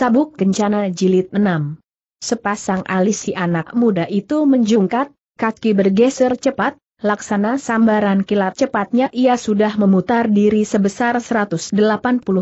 Sabuk Kencana Jilid 6 Sepasang alis si anak muda itu menjungkat, kaki bergeser cepat, laksana sambaran kilat cepatnya ia sudah memutar diri sebesar 180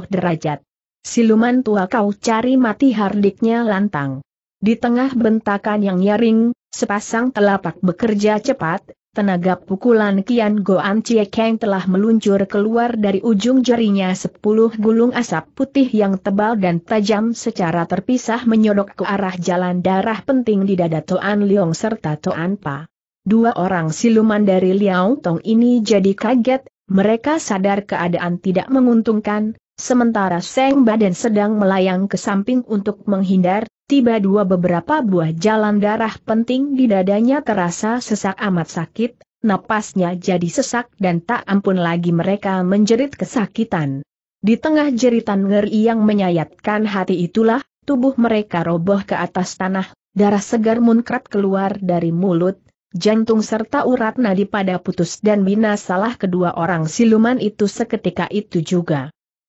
derajat. Siluman tua kau cari mati hardiknya lantang. Di tengah bentakan yang nyaring, sepasang telapak bekerja cepat, tenaga pukulan Kian Goan Cie Kang telah meluncur keluar dari ujung jarinya sepuluh gulung asap putih yang tebal dan tajam secara terpisah menyodok ke arah jalan darah penting di dada Toan Leong serta Toan Pa. Dua orang siluman dari Liao Tong ini jadi kaget, mereka sadar keadaan tidak menguntungkan, sementara Seng Badan sedang melayang ke samping untuk menghindar, tiba dua beberapa buah jalan darah penting di dadanya terasa sesak amat sakit, napasnya jadi sesak dan tak ampun lagi mereka menjerit kesakitan. Di tengah jeritan ngeri yang menyayatkan hati itulah, tubuh mereka roboh ke atas tanah, darah segar munkrat keluar dari mulut, jantung serta urat nadi pada putus dan binasalah kedua orang siluman itu seketika itu juga.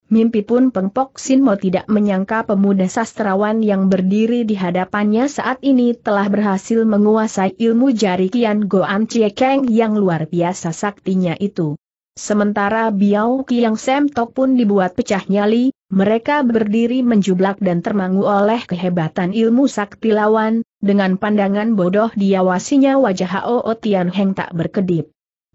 Mimpi pun Pengpok Sinmo tidak menyangka pemuda sastrawan yang berdiri di hadapannya saat ini telah berhasil menguasai ilmu jari Kian Goan Ciekeng yang luar biasa saktinya itu. Sementara Biao Kiang Tok pun dibuat pecah nyali, mereka berdiri menjublak dan termangu oleh kehebatan ilmu sakti lawan, dengan pandangan bodoh diawasinya wajah Hao Tian Heng tak berkedip.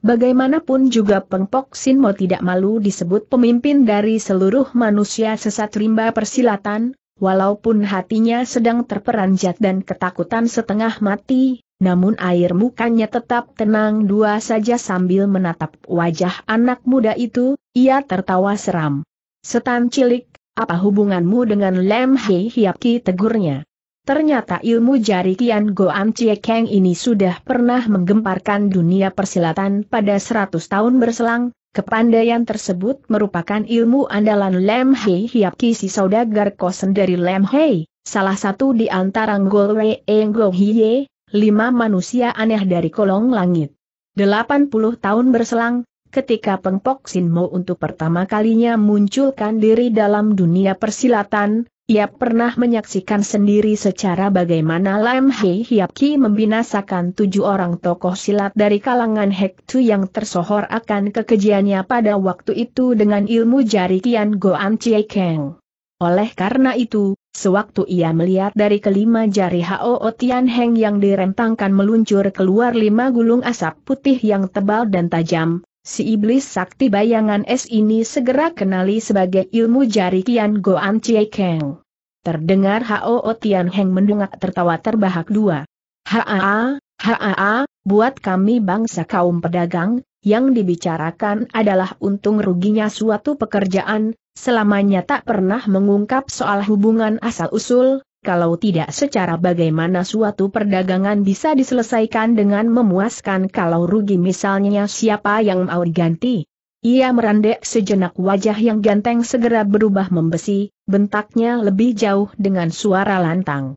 Bagaimanapun juga Peng Pok Sinmo tidak malu disebut pemimpin dari seluruh manusia sesat rimba persilatan, walaupun hatinya sedang terperanjat dan ketakutan setengah mati, namun air mukanya tetap tenang dua saja sambil menatap wajah anak muda itu, ia tertawa seram. Setan cilik, apa hubunganmu dengan Lem Hei Hiapki tegurnya? Ternyata ilmu jari Kian Goam Cie Kang ini sudah pernah menggemparkan dunia persilatan pada 100 tahun berselang, kepandaian tersebut merupakan ilmu andalan Lem Hei Hiap Kisi Saudagar Kosen dari Lem Hei, salah satu di antara Ngol Wei Enggo Hiye, lima manusia aneh dari kolong langit. 80 tahun berselang, ketika Sin Mo untuk pertama kalinya munculkan diri dalam dunia persilatan, ia pernah menyaksikan sendiri secara bagaimana Lam Hei Ki membinasakan tujuh orang tokoh silat dari kalangan Hek Tu yang tersohor akan kekejiannya pada waktu itu dengan ilmu jari Tian Goan Chie Keng. Oleh karena itu, sewaktu ia melihat dari kelima jari Hao Tian Heng yang direntangkan meluncur keluar lima gulung asap putih yang tebal dan tajam, Si iblis sakti bayangan es ini segera kenali sebagai ilmu jari Kian Goan Chie Keng. Terdengar Hao Tian Heng mendongak tertawa terbahak dua. Haa, haa, buat kami bangsa kaum pedagang, yang dibicarakan adalah untung ruginya suatu pekerjaan, selamanya tak pernah mengungkap soal hubungan asal-usul, kalau tidak secara bagaimana suatu perdagangan bisa diselesaikan dengan memuaskan kalau rugi misalnya siapa yang mau diganti. Ia merendek sejenak wajah yang ganteng segera berubah membesi, bentaknya lebih jauh dengan suara lantang.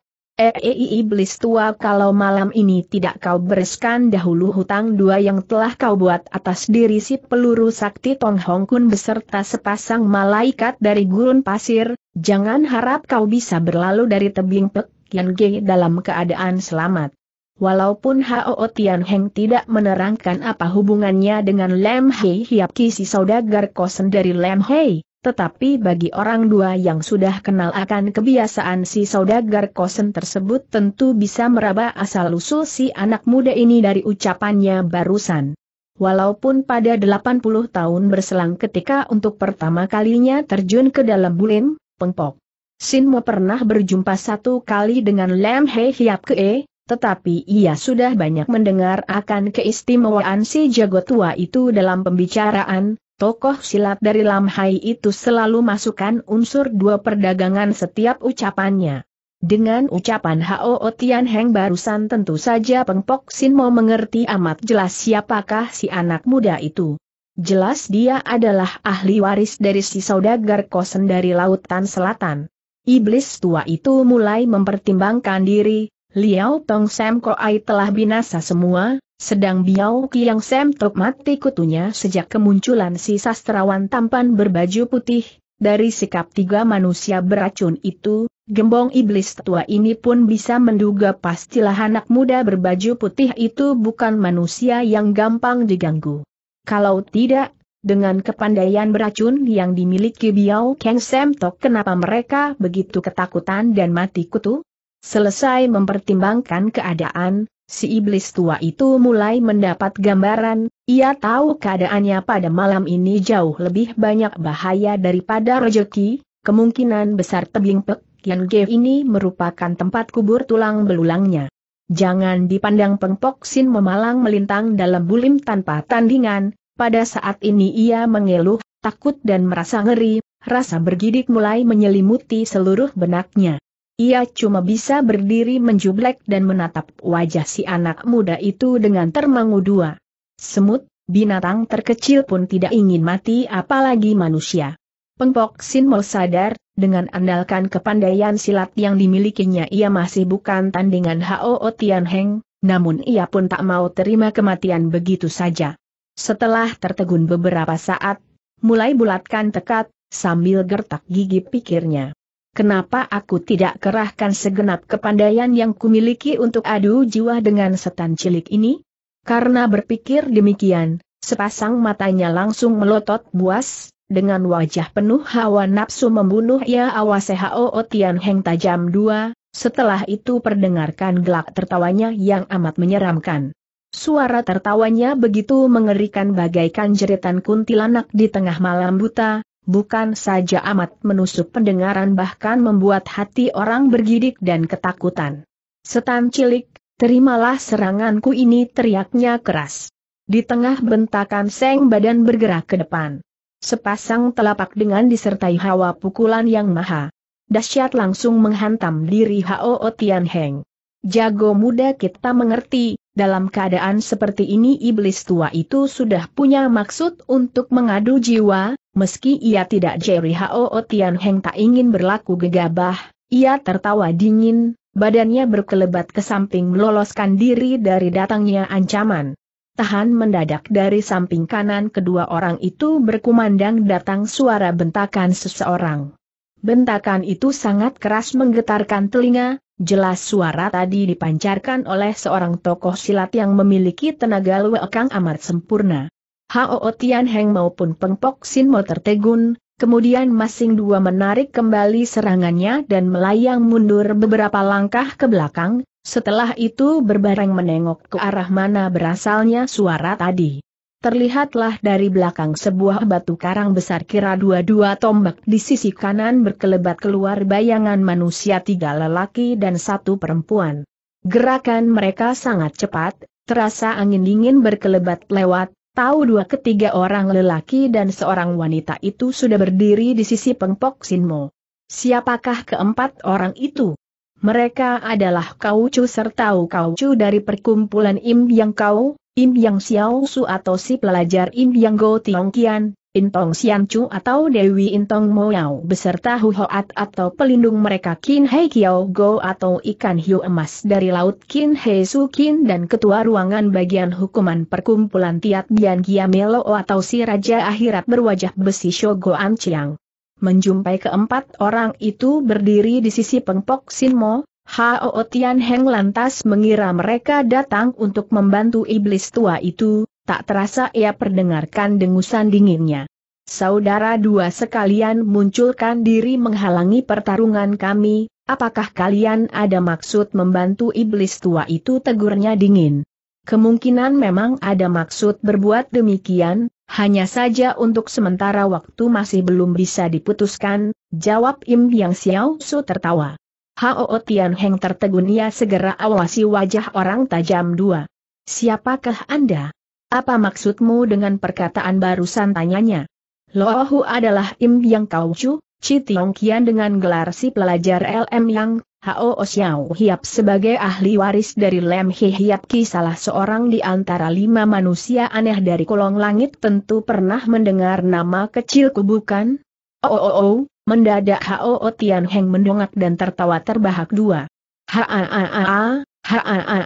Ei iblis tua kalau malam ini tidak kau bereskan dahulu hutang dua yang telah kau buat atas diri si peluru sakti Tong Hong Kun beserta sepasang malaikat dari gurun pasir, jangan harap kau bisa berlalu dari tebing Pek Yan Ge dalam keadaan selamat. Walaupun Hao Tian Heng tidak menerangkan apa hubungannya dengan Lem Hei Hiap Kisi Saudagar Kosen dari Lem Hei, tetapi bagi orang dua yang sudah kenal akan kebiasaan si saudagar kosen tersebut tentu bisa meraba asal-usul si anak muda ini dari ucapannya barusan. Walaupun pada 80 tahun berselang ketika untuk pertama kalinya terjun ke dalam bulim, pengpok. Sinmo pernah berjumpa satu kali dengan Lam Hei Hiap Kee, tetapi ia sudah banyak mendengar akan keistimewaan si jago tua itu dalam pembicaraan, Tokoh silat dari Lam Hai itu selalu masukkan unsur dua perdagangan setiap ucapannya. Dengan ucapan Hao Tian Heng barusan tentu saja Peng Pok Sin mau mengerti amat jelas siapakah si anak muda itu. Jelas dia adalah ahli waris dari si saudagar kosen dari Lautan Selatan. Iblis tua itu mulai mempertimbangkan diri, Liao Tong Sam Ai telah binasa semua, sedang Biao Kiang Sem Tok mati kutunya sejak kemunculan si sastrawan tampan berbaju putih, dari sikap tiga manusia beracun itu, gembong iblis tua ini pun bisa menduga pastilah anak muda berbaju putih itu bukan manusia yang gampang diganggu. Kalau tidak, dengan kepandaian beracun yang dimiliki Biao Kiang Sem Tok kenapa mereka begitu ketakutan dan mati kutu? Selesai mempertimbangkan keadaan, Si iblis tua itu mulai mendapat gambaran, ia tahu keadaannya pada malam ini jauh lebih banyak bahaya daripada rejeki, kemungkinan besar tebing Pek Yan Ge ini merupakan tempat kubur tulang belulangnya. Jangan dipandang pengpok Sin memalang melintang dalam bulim tanpa tandingan, pada saat ini ia mengeluh, takut dan merasa ngeri, rasa bergidik mulai menyelimuti seluruh benaknya. Ia cuma bisa berdiri menjublek dan menatap wajah si anak muda itu dengan termangu dua. Semut, binatang terkecil pun tidak ingin mati apalagi manusia. Pengpok Sin Mo sadar, dengan andalkan kepandaian silat yang dimilikinya ia masih bukan tandingan Hao Tian Heng, namun ia pun tak mau terima kematian begitu saja. Setelah tertegun beberapa saat, mulai bulatkan tekat, sambil gertak gigi pikirnya. Kenapa aku tidak kerahkan segenap kepandaian yang kumiliki untuk adu jiwa dengan setan cilik ini? Karena berpikir demikian, sepasang matanya langsung melotot buas, dengan wajah penuh hawa nafsu membunuh ia awase Hao Tian Heng tajam dua, setelah itu perdengarkan gelak tertawanya yang amat menyeramkan. Suara tertawanya begitu mengerikan bagaikan jeritan kuntilanak di tengah malam buta, bukan saja amat menusuk pendengaran bahkan membuat hati orang bergidik dan ketakutan. Setan cilik, terimalah seranganku ini teriaknya keras. Di tengah bentakan seng badan bergerak ke depan. Sepasang telapak dengan disertai hawa pukulan yang maha. Dasyat langsung menghantam diri Hao Tian Heng. Jago muda kita mengerti, dalam keadaan seperti ini iblis tua itu sudah punya maksud untuk mengadu jiwa, meski ia tidak Jerry Hao Tian Heng tak ingin berlaku gegabah, ia tertawa dingin, badannya berkelebat ke samping meloloskan diri dari datangnya ancaman. Tahan mendadak dari samping kanan kedua orang itu berkumandang datang suara bentakan seseorang. Bentakan itu sangat keras menggetarkan telinga, jelas suara tadi dipancarkan oleh seorang tokoh silat yang memiliki tenaga luekang amat sempurna. Hao Tian Heng maupun Peng Pok Sin Mo tertegun, kemudian masing dua menarik kembali serangannya dan melayang mundur beberapa langkah ke belakang, setelah itu berbareng menengok ke arah mana berasalnya suara tadi. Terlihatlah dari belakang sebuah batu karang besar kira dua-dua tombak di sisi kanan berkelebat keluar bayangan manusia tiga lelaki dan satu perempuan. Gerakan mereka sangat cepat, terasa angin dingin berkelebat lewat, Tahu dua ketiga orang lelaki dan seorang wanita itu sudah berdiri di sisi pengpok Sinmo. Siapakah keempat orang itu? Mereka adalah kauju serta kauju dari perkumpulan Im Yang Kau, Im Yang Xiao Su atau si pelajar Im Yang Go Tiong Kian, Intong Xianchu atau Dewi Intong Yao beserta Huhoat atau pelindung mereka Qin Hei Kiao Go atau ikan hiu emas dari laut Qin Hei Su Qin dan ketua ruangan bagian hukuman perkumpulan Tiat Bian Giamelo atau si Raja Akhirat berwajah besi An Chiang. Menjumpai keempat orang itu berdiri di sisi pengpok Sinmo, Hao Tian Heng lantas mengira mereka datang untuk membantu iblis tua itu, tak terasa ia perdengarkan dengusan dinginnya. Saudara dua sekalian munculkan diri menghalangi pertarungan kami, apakah kalian ada maksud membantu iblis tua itu tegurnya dingin? Kemungkinan memang ada maksud berbuat demikian, hanya saja untuk sementara waktu masih belum bisa diputuskan, jawab Im Yang Xiao Su tertawa. Hao Tian Heng tertegun ia segera awasi wajah orang tajam dua. Siapakah Anda? Apa maksudmu dengan perkataan barusan tanyanya? Lohu adalah Im Yang Kau Chu, Chi Tiong Kian dengan gelar si pelajar LM Yang, Hao Xiao Hiap sebagai ahli waris dari Lem Hi Hiap Ki salah seorang di antara lima manusia aneh dari kolong langit tentu pernah mendengar nama kecilku bukan? Oh oh oh, mendadak Hao Tian Heng mendongak dan tertawa terbahak dua. Ha ha ha ha ha ha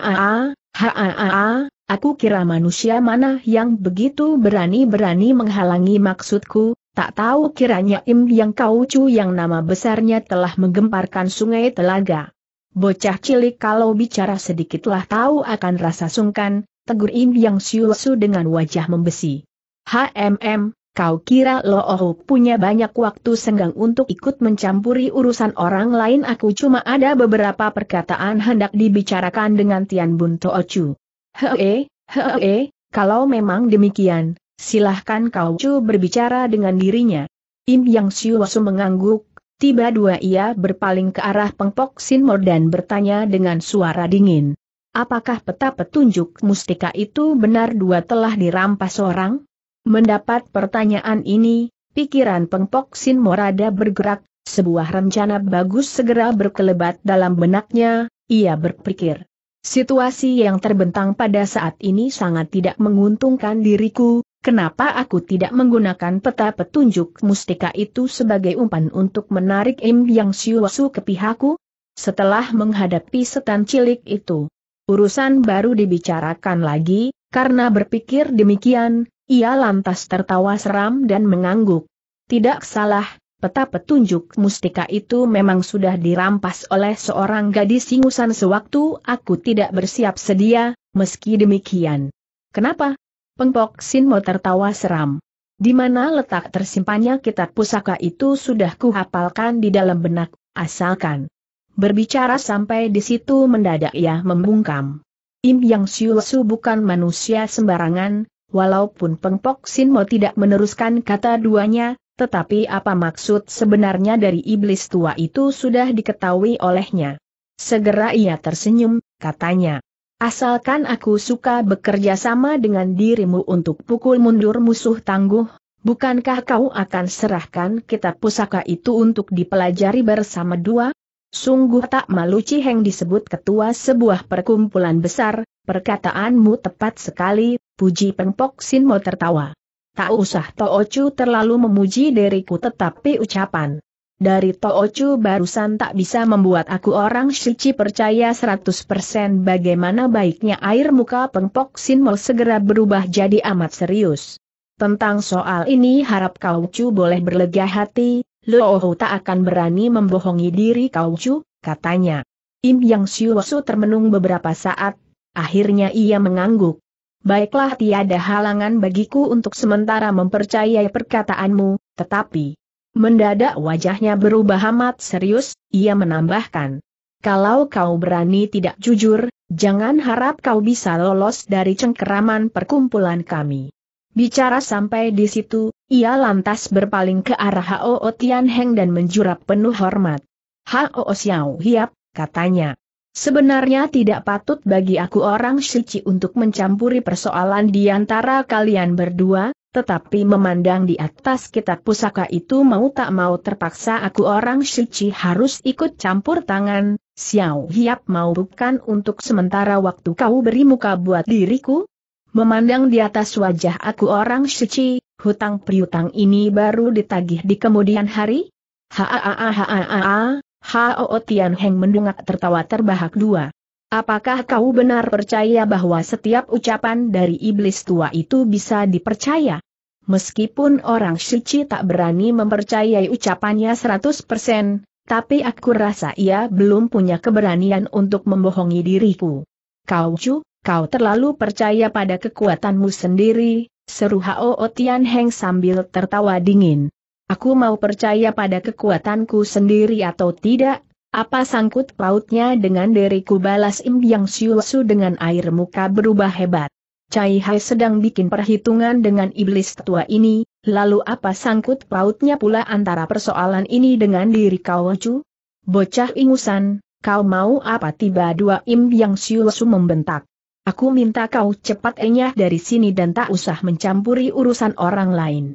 ha ha ha ha Aku kira manusia mana yang begitu berani-berani menghalangi maksudku, tak tahu kiranya Im yang kau cu yang nama besarnya telah menggemparkan sungai telaga. Bocah cilik kalau bicara sedikitlah tahu akan rasa sungkan, tegur Im yang siusu dengan wajah membesi. HMM, kau kira lo oh punya banyak waktu senggang untuk ikut mencampuri urusan orang lain aku cuma ada beberapa perkataan hendak dibicarakan dengan Tian Bun Toochu. Hee, hee, kalau memang demikian, silahkan kau cu berbicara dengan dirinya. Im Yang Siuasu mengangguk, tiba dua ia berpaling ke arah pengpok Mor dan bertanya dengan suara dingin. Apakah peta petunjuk mustika itu benar dua telah dirampas orang? Mendapat pertanyaan ini, pikiran pengpok Mor ada bergerak, sebuah rencana bagus segera berkelebat dalam benaknya, ia berpikir. Situasi yang terbentang pada saat ini sangat tidak menguntungkan diriku, kenapa aku tidak menggunakan peta petunjuk mustika itu sebagai umpan untuk menarik Im Yang Siwasu ke pihakku? Setelah menghadapi setan cilik itu, urusan baru dibicarakan lagi, karena berpikir demikian, ia lantas tertawa seram dan mengangguk. Tidak salah, Peta petunjuk mustika itu memang sudah dirampas oleh seorang gadis singusan sewaktu aku tidak bersiap sedia, meski demikian. Kenapa? Pengpok Sinmo tertawa seram. Di mana letak tersimpannya kitab pusaka itu sudah kuhafalkan di dalam benak, asalkan. Berbicara sampai di situ mendadak ia membungkam. Im Yang Su bukan manusia sembarangan, walaupun Pengpok Sinmo tidak meneruskan kata duanya, tetapi apa maksud sebenarnya dari iblis tua itu sudah diketahui olehnya. Segera ia tersenyum, katanya. Asalkan aku suka bekerja sama dengan dirimu untuk pukul mundur musuh tangguh, bukankah kau akan serahkan kitab pusaka itu untuk dipelajari bersama dua? Sungguh tak malu Ciheng disebut ketua sebuah perkumpulan besar, perkataanmu tepat sekali, puji Pengpok Sinmo tertawa tak usah Toocu terlalu memuji diriku tetapi ucapan. Dari Toocu barusan tak bisa membuat aku orang suci percaya 100% bagaimana baiknya air muka pengpok Sinmol segera berubah jadi amat serius. Tentang soal ini harap kau cu boleh berlega hati, Looho tak akan berani membohongi diri kau cu, katanya. Im Yang Siuosu termenung beberapa saat, akhirnya ia mengangguk baiklah tiada halangan bagiku untuk sementara mempercayai perkataanmu, tetapi... Mendadak wajahnya berubah amat serius, ia menambahkan. Kalau kau berani tidak jujur, jangan harap kau bisa lolos dari cengkeraman perkumpulan kami. Bicara sampai di situ, ia lantas berpaling ke arah Hao Tian Heng dan menjurap penuh hormat. Hao Xiao Hiap, katanya. Sebenarnya tidak patut bagi aku orang suci untuk mencampuri persoalan di antara kalian berdua, tetapi memandang di atas kitab pusaka itu mau tak mau terpaksa aku orang suci harus ikut campur tangan, Xiao Hiap mau bukan untuk sementara waktu kau beri muka buat diriku? Memandang di atas wajah aku orang suci, hutang piutang ini baru ditagih di kemudian hari? Haaaha Hao Heng mendungak tertawa terbahak dua. Apakah kau benar percaya bahwa setiap ucapan dari iblis tua itu bisa dipercaya? Meskipun orang suci tak berani mempercayai ucapannya 100%, tapi aku rasa ia belum punya keberanian untuk membohongi diriku. Kau cu, kau terlalu percaya pada kekuatanmu sendiri, seru Hao Tian Heng sambil tertawa dingin. Aku mau percaya pada kekuatanku sendiri atau tidak, apa sangkut pautnya dengan diriku balas Im Yang Su dengan air muka berubah hebat. Cai Hai sedang bikin perhitungan dengan iblis tua ini, lalu apa sangkut pautnya pula antara persoalan ini dengan diri kau Chu? Bocah ingusan, kau mau apa tiba dua Im Yang Su membentak. Aku minta kau cepat enyah dari sini dan tak usah mencampuri urusan orang lain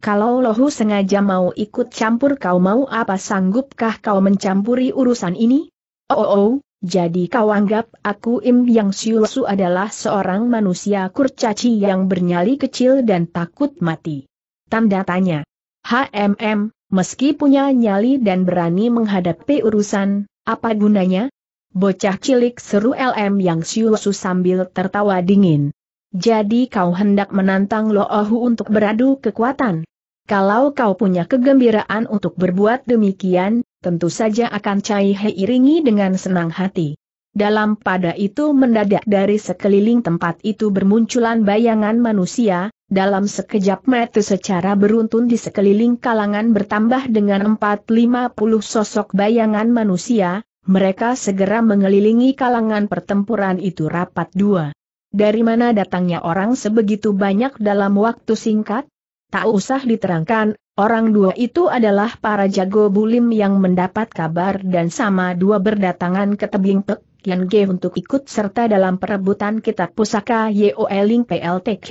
kalau lohu sengaja mau ikut campur kau mau apa sanggupkah kau mencampuri urusan ini? Oh, oh, oh jadi kau anggap aku Im Yang Siusu adalah seorang manusia kurcaci yang bernyali kecil dan takut mati. Tanda tanya. HMM, meski punya nyali dan berani menghadapi urusan, apa gunanya? Bocah cilik seru LM Yang Siusu sambil tertawa dingin. Jadi kau hendak menantang Lohu untuk beradu kekuatan? Kalau kau punya kegembiraan untuk berbuat demikian, tentu saja akan Cai Hei iringi dengan senang hati. Dalam pada itu mendadak dari sekeliling tempat itu bermunculan bayangan manusia, dalam sekejap mata secara beruntun di sekeliling kalangan bertambah dengan empat 450 sosok bayangan manusia, mereka segera mengelilingi kalangan pertempuran itu rapat dua. Dari mana datangnya orang sebegitu banyak dalam waktu singkat? tak usah diterangkan, orang dua itu adalah para jago bulim yang mendapat kabar dan sama dua berdatangan ke tebing Pek Yan Ge untuk ikut serta dalam perebutan kitab pusaka PLT PLTK.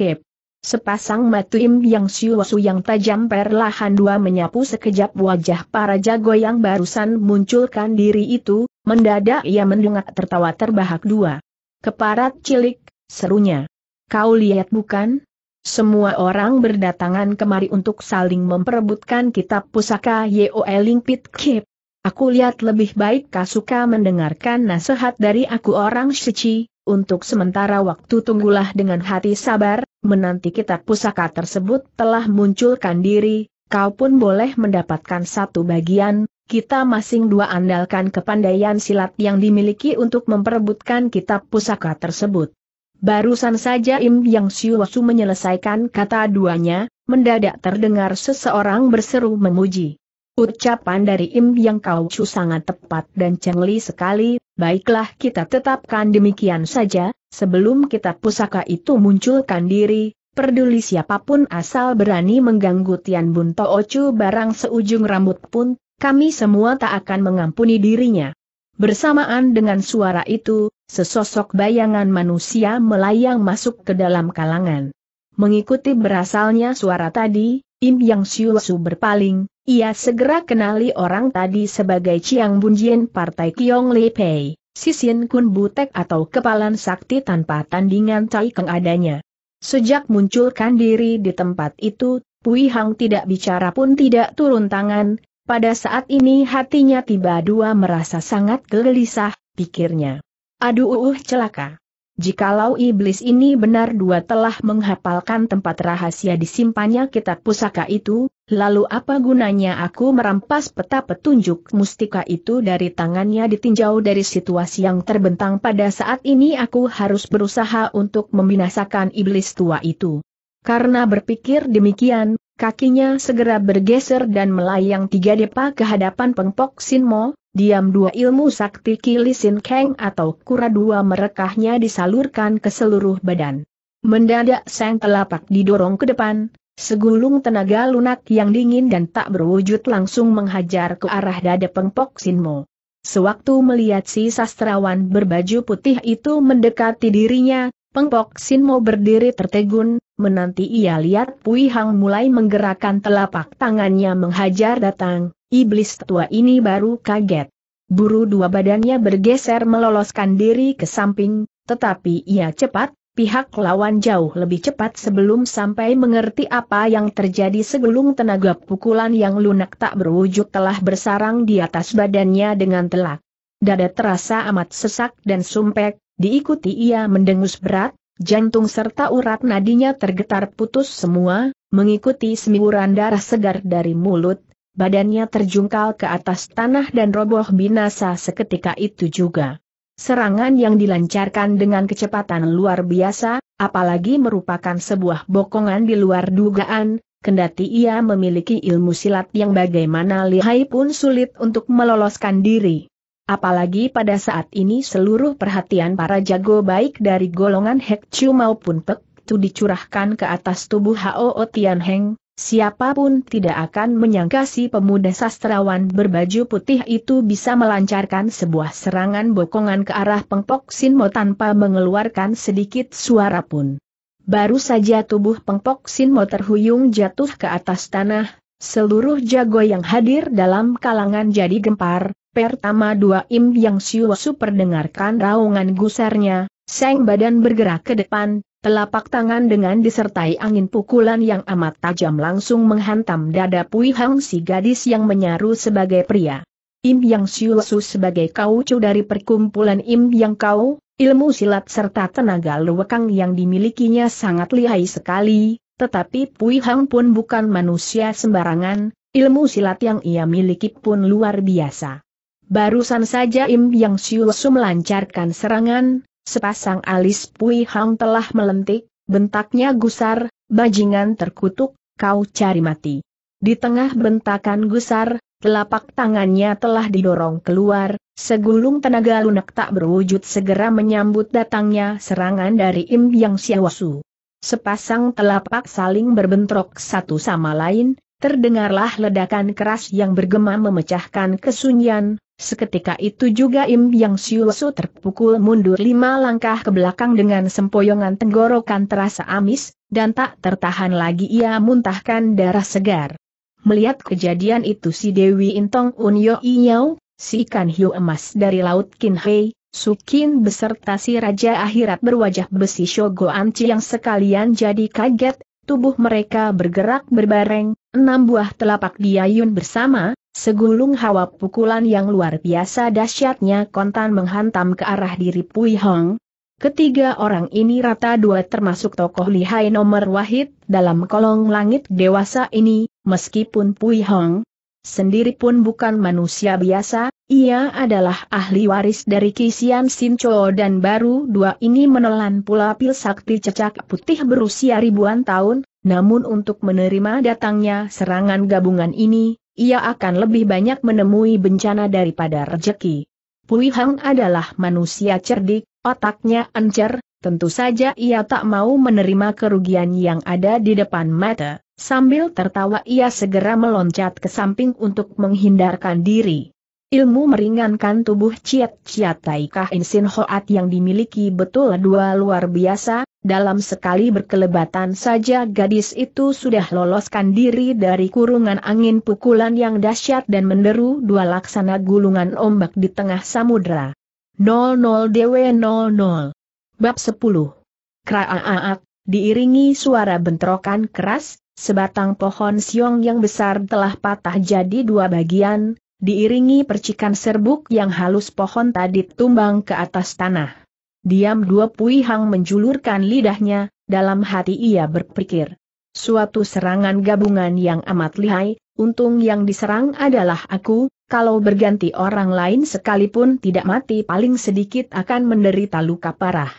Sepasang matuim yang siwasu yang tajam perlahan dua menyapu sekejap wajah para jago yang barusan munculkan diri itu, mendadak ia mendongak tertawa terbahak dua. Keparat cilik, serunya. Kau lihat bukan? semua orang berdatangan kemari untuk saling memperebutkan kitab pusaka Yeoeling Pit Kip. Aku lihat lebih baik Kasuka mendengarkan nasihat dari aku orang suci, untuk sementara waktu tunggulah dengan hati sabar, menanti kitab pusaka tersebut telah munculkan diri, kau pun boleh mendapatkan satu bagian, kita masing dua andalkan kepandaian silat yang dimiliki untuk memperebutkan kitab pusaka tersebut. Barusan saja Im Yang Siuasu menyelesaikan kata duanya, mendadak terdengar seseorang berseru memuji. Ucapan dari Im Yang kau Chu sangat tepat dan cengli sekali, baiklah kita tetapkan demikian saja, sebelum kita pusaka itu munculkan diri, peduli siapapun asal berani mengganggu Tian Bun barang seujung rambut pun, kami semua tak akan mengampuni dirinya. Bersamaan dengan suara itu, sesosok bayangan manusia melayang masuk ke dalam kalangan. Mengikuti berasalnya suara tadi, Im Yang Su berpaling, ia segera kenali orang tadi sebagai Chiang Bunjien Partai Kiong Li Pei, Sisin Kun Butek atau Kepalan Sakti tanpa tandingan Tai Keng adanya. Sejak munculkan diri di tempat itu, Pui Hang tidak bicara pun tidak turun tangan, pada saat ini hatinya tiba dua merasa sangat gelisah, pikirnya. Aduh uh, uh celaka. Jikalau iblis ini benar dua telah menghafalkan tempat rahasia disimpannya kitab pusaka itu, lalu apa gunanya aku merampas peta petunjuk mustika itu dari tangannya ditinjau dari situasi yang terbentang pada saat ini aku harus berusaha untuk membinasakan iblis tua itu. Karena berpikir demikian, Kakinya segera bergeser dan melayang tiga depa ke hadapan pengpok Sinmo, diam dua ilmu sakti kilisin Kang atau kura dua merekahnya disalurkan ke seluruh badan. Mendadak sang telapak didorong ke depan, segulung tenaga lunak yang dingin dan tak berwujud langsung menghajar ke arah dada pengpok Sinmo. Sewaktu melihat si sastrawan berbaju putih itu mendekati dirinya, Pengpok Sinmo berdiri tertegun, menanti ia lihat Pui Hang mulai menggerakkan telapak tangannya menghajar datang, iblis tua ini baru kaget. Buru dua badannya bergeser meloloskan diri ke samping, tetapi ia cepat, pihak lawan jauh lebih cepat sebelum sampai mengerti apa yang terjadi segelung tenaga pukulan yang lunak tak berwujud telah bersarang di atas badannya dengan telak. Dada terasa amat sesak dan sumpek, Diikuti ia mendengus berat, jantung serta urat nadinya tergetar putus semua, mengikuti semburan darah segar dari mulut, badannya terjungkal ke atas tanah dan roboh binasa seketika itu juga. Serangan yang dilancarkan dengan kecepatan luar biasa, apalagi merupakan sebuah bokongan di luar dugaan, kendati ia memiliki ilmu silat yang bagaimana lihai pun sulit untuk meloloskan diri. Apalagi pada saat ini seluruh perhatian para jago baik dari golongan Hek Chiu maupun Pek Chu dicurahkan ke atas tubuh Hao Tian Heng, siapapun tidak akan menyangka si pemuda sastrawan berbaju putih itu bisa melancarkan sebuah serangan bokongan ke arah pengpok Mo tanpa mengeluarkan sedikit suara pun. Baru saja tubuh pengpok Mo terhuyung jatuh ke atas tanah, seluruh jago yang hadir dalam kalangan jadi gempar, Pertama dua Im Yang Siusu perdengarkan raungan gusarnya, seng badan bergerak ke depan, telapak tangan dengan disertai angin pukulan yang amat tajam langsung menghantam dada Pui Hang si gadis yang menyaru sebagai pria. Im Yang Su sebagai kaucu dari perkumpulan Im Yang Kau, ilmu silat serta tenaga lewekang yang dimilikinya sangat lihai sekali, tetapi Pui Hang pun bukan manusia sembarangan, ilmu silat yang ia miliki pun luar biasa. Barusan saja Im Yang Siusu melancarkan serangan, sepasang alis Pui Hang telah melentik, bentaknya gusar, bajingan terkutuk, kau cari mati. Di tengah bentakan gusar, telapak tangannya telah didorong keluar, segulung tenaga lunak tak berwujud segera menyambut datangnya serangan dari Im Yang Siawasu. Sepasang telapak saling berbentrok satu sama lain, terdengarlah ledakan keras yang bergema memecahkan kesunyian, Seketika itu juga Im Yang Siusu terpukul mundur lima langkah ke belakang dengan sempoyongan tenggorokan terasa amis, dan tak tertahan lagi ia muntahkan darah segar. Melihat kejadian itu si Dewi Intong Unyo Inyau, si ikan hiu emas dari Laut Kinhei, Sukin beserta si Raja Akhirat berwajah besi Shogo Anci yang sekalian jadi kaget, tubuh mereka bergerak berbareng, enam buah telapak diayun bersama, Segulung hawa pukulan yang luar biasa dahsyatnya kontan menghantam ke arah diri Pui Hong. Ketiga orang ini rata dua termasuk tokoh lihai nomor wahid dalam kolong langit dewasa ini, meskipun Pui Hong sendiri pun bukan manusia biasa, ia adalah ahli waris dari Kisian sinco dan baru dua ini menelan pula pil sakti cecak putih berusia ribuan tahun, namun untuk menerima datangnya serangan gabungan ini, ia akan lebih banyak menemui bencana daripada rejeki. Pui Hang adalah manusia cerdik, otaknya encer, tentu saja ia tak mau menerima kerugian yang ada di depan mata. Sambil tertawa ia segera meloncat ke samping untuk menghindarkan diri. Ilmu meringankan tubuh Ciat Ciat Taikah Insin Hoat yang dimiliki betul dua luar biasa, dalam sekali berkelebatan saja gadis itu sudah loloskan diri dari kurungan angin pukulan yang dahsyat dan menderu dua laksana gulungan ombak di tengah samudera. 00 DW 00 Bab 10 Kraaak, diiringi suara bentrokan keras, sebatang pohon siong yang besar telah patah jadi dua bagian, diiringi percikan serbuk yang halus pohon tadi tumbang ke atas tanah. Diam dua Pui Hang menjulurkan lidahnya, dalam hati ia berpikir. Suatu serangan gabungan yang amat lihai, untung yang diserang adalah aku, kalau berganti orang lain sekalipun tidak mati paling sedikit akan menderita luka parah.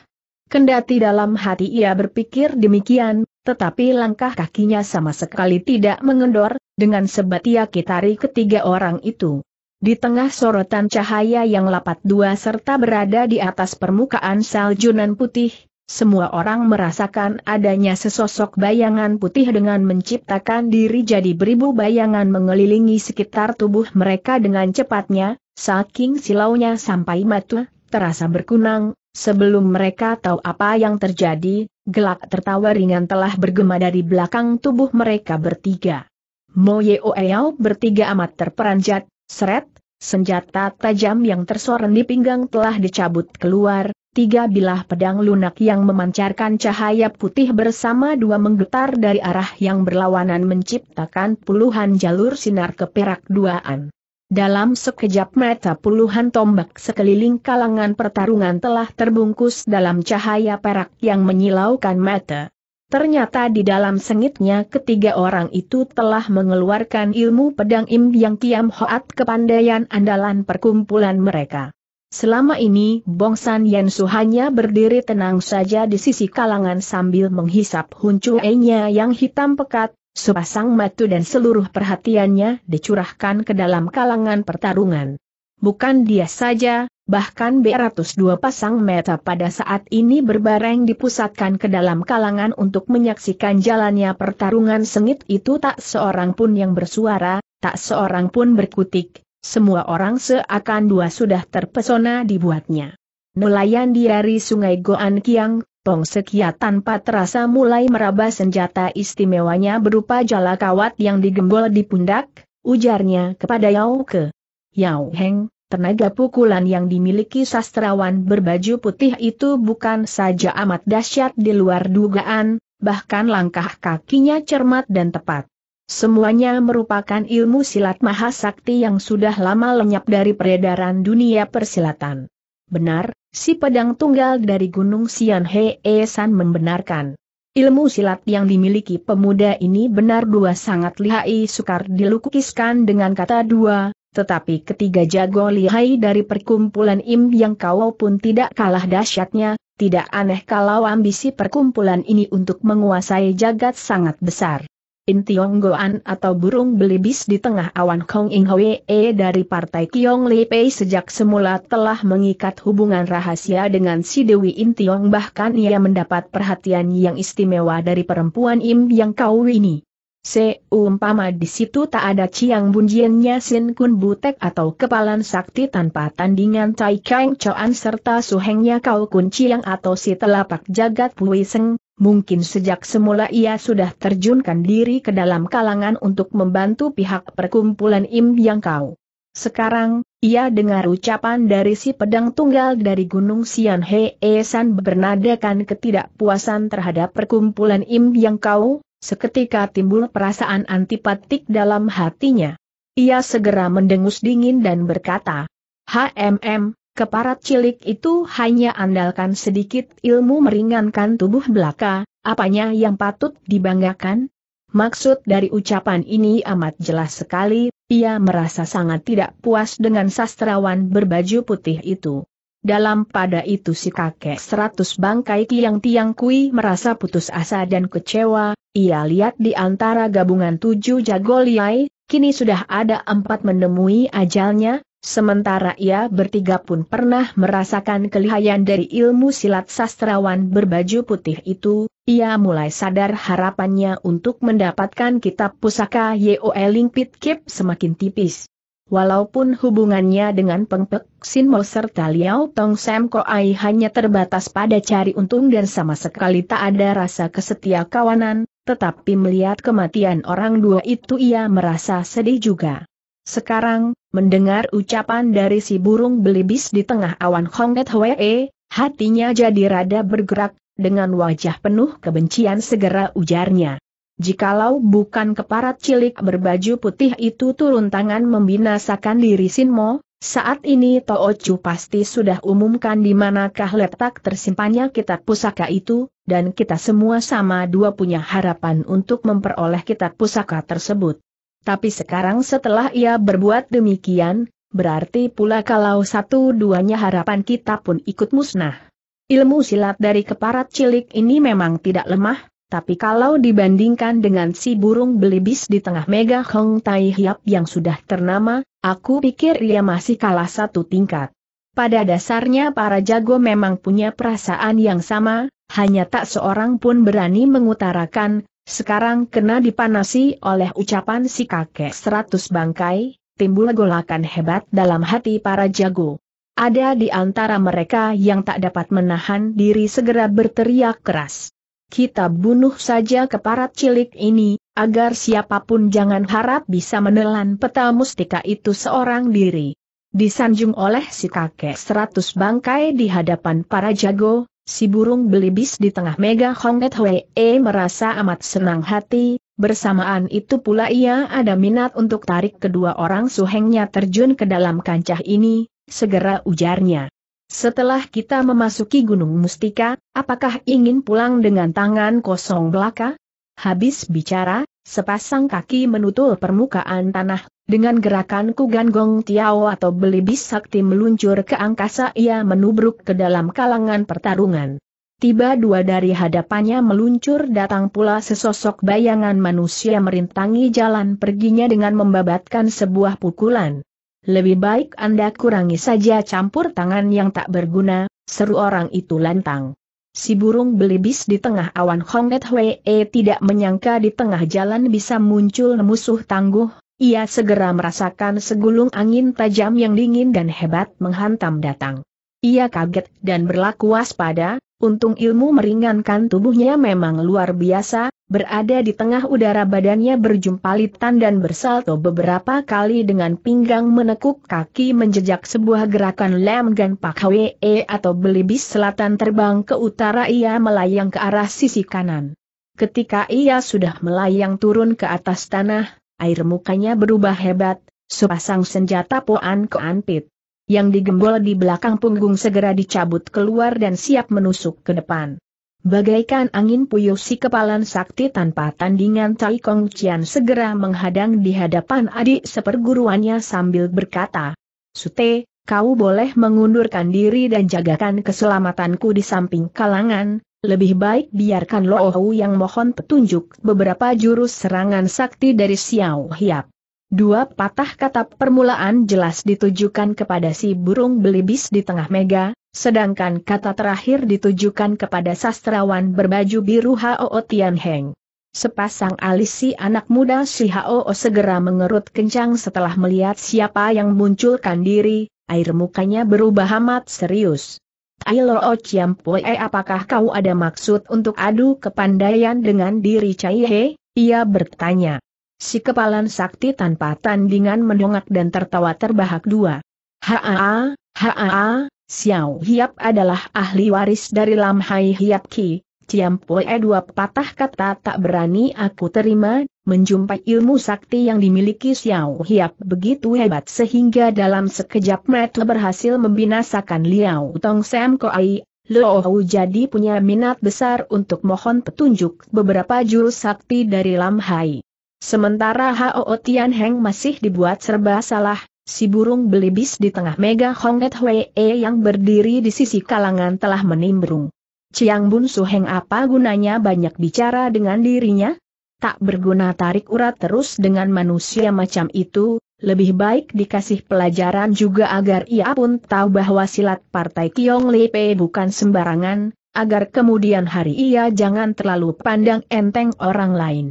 Kendati dalam hati ia berpikir demikian, tetapi langkah kakinya sama sekali tidak mengendor, dengan sebat ia kitari ketiga orang itu. Di tengah sorotan cahaya yang lapat dua serta berada di atas permukaan saljunan putih, semua orang merasakan adanya sesosok bayangan putih dengan menciptakan diri jadi beribu bayangan mengelilingi sekitar tubuh mereka dengan cepatnya, saking silaunya sampai mata, terasa berkunang, sebelum mereka tahu apa yang terjadi, gelak tertawa ringan telah bergema dari belakang tubuh mereka bertiga. Mo Yeo bertiga amat terperanjat, Seret, senjata tajam yang tersorot di pinggang telah dicabut keluar, tiga bilah pedang lunak yang memancarkan cahaya putih bersama dua menggetar dari arah yang berlawanan menciptakan puluhan jalur sinar keperak duaan. Dalam sekejap mata puluhan tombak sekeliling kalangan pertarungan telah terbungkus dalam cahaya perak yang menyilaukan mata. Ternyata di dalam sengitnya ketiga orang itu telah mengeluarkan ilmu pedang Im yang Kiam Hoat kepandaian andalan perkumpulan mereka. Selama ini Bong Bongsan Yen hanya berdiri tenang saja di sisi kalangan sambil menghisap huncu enya yang hitam pekat, sepasang matu dan seluruh perhatiannya dicurahkan ke dalam kalangan pertarungan. Bukan dia saja, bahkan B102 pasang meta pada saat ini berbareng dipusatkan ke dalam kalangan untuk menyaksikan jalannya pertarungan sengit itu tak seorang pun yang bersuara, tak seorang pun berkutik, semua orang seakan dua sudah terpesona dibuatnya. Nelayan di dari sungai Goan Kiang, Tong Sekia tanpa terasa mulai meraba senjata istimewanya berupa jala kawat yang digembol di pundak, ujarnya kepada Yao Ke. Yao Heng, Tenaga pukulan yang dimiliki sastrawan berbaju putih itu bukan saja amat dahsyat di luar dugaan, bahkan langkah kakinya cermat dan tepat. Semuanya merupakan ilmu silat mahasakti yang sudah lama lenyap dari peredaran dunia persilatan. Benar, si pedang tunggal dari Gunung Sian Hee San membenarkan. Ilmu silat yang dimiliki pemuda ini benar dua sangat lihai sukar dilukiskan dengan kata dua, tetapi ketiga jago lihai dari perkumpulan Im yang kau pun tidak kalah dahsyatnya, tidak aneh kalau ambisi perkumpulan ini untuk menguasai jagat sangat besar. In Tiong Goan atau burung belibis di tengah awan Kong Ing Hwee dari partai Kiong Li Pei sejak semula telah mengikat hubungan rahasia dengan si Dewi In Tiong bahkan ia mendapat perhatian yang istimewa dari perempuan Im Yang Kau ini. Seumpama di situ tak ada Ciang Bunjiannya Sin Kun Butek atau kepalan sakti tanpa tandingan Tai Kang Choan serta suhengnya Kau Kun Ciang atau si telapak jagat Pui Seng, mungkin sejak semula ia sudah terjunkan diri ke dalam kalangan untuk membantu pihak perkumpulan Im Yang Kau. Sekarang, ia dengar ucapan dari si pedang tunggal dari Gunung Sian He San bernadakan ketidakpuasan terhadap perkumpulan Im Yang Kau, Seketika timbul perasaan antipatik dalam hatinya. Ia segera mendengus dingin dan berkata, HMM, keparat cilik itu hanya andalkan sedikit ilmu meringankan tubuh belaka, apanya yang patut dibanggakan? Maksud dari ucapan ini amat jelas sekali, ia merasa sangat tidak puas dengan sastrawan berbaju putih itu. Dalam pada itu si kakek seratus bangkai Kiang Tiang Kui merasa putus asa dan kecewa, ia lihat di antara gabungan tujuh jago liai, kini sudah ada empat menemui ajalnya, sementara ia bertiga pun pernah merasakan kelihayan dari ilmu silat sastrawan berbaju putih itu, ia mulai sadar harapannya untuk mendapatkan kitab pusaka Yeo Eling Pit Kip semakin tipis. Walaupun hubungannya dengan Pengpek Mo serta Liao Tong Sam Ko Ai hanya terbatas pada cari untung dan sama sekali tak ada rasa kesetia kawanan, tetapi melihat kematian orang dua itu ia merasa sedih juga. Sekarang, mendengar ucapan dari si burung belibis di tengah awan Net Hwee, hatinya jadi rada bergerak, dengan wajah penuh kebencian segera ujarnya. Jikalau bukan keparat cilik berbaju putih itu turun tangan membinasakan diri Sinmo, saat ini Toochu pasti sudah umumkan di manakah letak tersimpannya kitab pusaka itu, dan kita semua sama dua punya harapan untuk memperoleh kitab pusaka tersebut. Tapi sekarang setelah ia berbuat demikian, berarti pula kalau satu duanya harapan kita pun ikut musnah. Ilmu silat dari keparat cilik ini memang tidak lemah, tapi kalau dibandingkan dengan si burung belibis di tengah Mega Hong Tai Hiap yang sudah ternama, aku pikir ia masih kalah satu tingkat. Pada dasarnya para jago memang punya perasaan yang sama, hanya tak seorang pun berani mengutarakan, sekarang kena dipanasi oleh ucapan si kakek seratus bangkai, timbul golakan hebat dalam hati para jago. Ada di antara mereka yang tak dapat menahan diri segera berteriak keras kita bunuh saja keparat cilik ini, agar siapapun jangan harap bisa menelan peta mustika itu seorang diri. Disanjung oleh si kakek seratus bangkai di hadapan para jago, si burung belibis di tengah mega Honget Hwee merasa amat senang hati, bersamaan itu pula ia ada minat untuk tarik kedua orang suhengnya terjun ke dalam kancah ini, segera ujarnya. Setelah kita memasuki Gunung Mustika, apakah ingin pulang dengan tangan kosong belaka? Habis bicara, sepasang kaki menutul permukaan tanah, dengan gerakan kugan gong tiao atau belibis sakti meluncur ke angkasa ia menubruk ke dalam kalangan pertarungan. Tiba dua dari hadapannya meluncur datang pula sesosok bayangan manusia merintangi jalan perginya dengan membabatkan sebuah pukulan lebih baik Anda kurangi saja campur tangan yang tak berguna, seru orang itu lantang. Si burung belibis di tengah awan Honget Hwee eh, tidak menyangka di tengah jalan bisa muncul musuh tangguh, ia segera merasakan segulung angin tajam yang dingin dan hebat menghantam datang. Ia kaget dan berlaku waspada, untung ilmu meringankan tubuhnya memang luar biasa, Berada di tengah udara badannya berjumpalitan dan bersalto beberapa kali dengan pinggang menekuk kaki menjejak sebuah gerakan lem dan pakwee atau belibis selatan terbang ke utara ia melayang ke arah sisi kanan. Ketika ia sudah melayang turun ke atas tanah, air mukanya berubah hebat, sepasang senjata poan ke anpit. Yang digembol di belakang punggung segera dicabut keluar dan siap menusuk ke depan. Bagaikan angin puyuh si kepalan sakti tanpa tandingan Cai Kong segera menghadang di hadapan adik seperguruannya sambil berkata, Sute, kau boleh mengundurkan diri dan jagakan keselamatanku di samping kalangan, lebih baik biarkan Lo Hou yang mohon petunjuk beberapa jurus serangan sakti dari Xiao Hiap. Dua patah kata permulaan jelas ditujukan kepada si burung belibis di tengah mega, sedangkan kata terakhir ditujukan kepada sastrawan berbaju biru Hao Tian Heng. Sepasang alis si anak muda si Hao segera mengerut kencang setelah melihat siapa yang munculkan diri, air mukanya berubah amat serius. O Lo Chiampue apakah kau ada maksud untuk adu kepandaian dengan diri Cai Ia bertanya. Si kepalan sakti tanpa tandingan mendongak dan tertawa terbahak dua. Haa, haa, Xiao Hiap adalah ahli waris dari Lam Hai Hiap Ki, E dua patah kata tak berani aku terima, menjumpai ilmu sakti yang dimiliki Xiao Hiap begitu hebat sehingga dalam sekejap mata berhasil membinasakan Liao Tong Sam Koai. Lo jadi punya minat besar untuk mohon petunjuk beberapa jurus sakti dari Lam Hai. Sementara Hao Tian Heng masih dibuat serba salah, si burung belibis di tengah Mega Hong Net Hwee yang berdiri di sisi kalangan telah menimbrung. Ciang Bun Su heng apa gunanya banyak bicara dengan dirinya? Tak berguna tarik urat terus dengan manusia macam itu, lebih baik dikasih pelajaran juga agar ia pun tahu bahwa silat partai Tiong Lipe bukan sembarangan, agar kemudian hari ia jangan terlalu pandang enteng orang lain.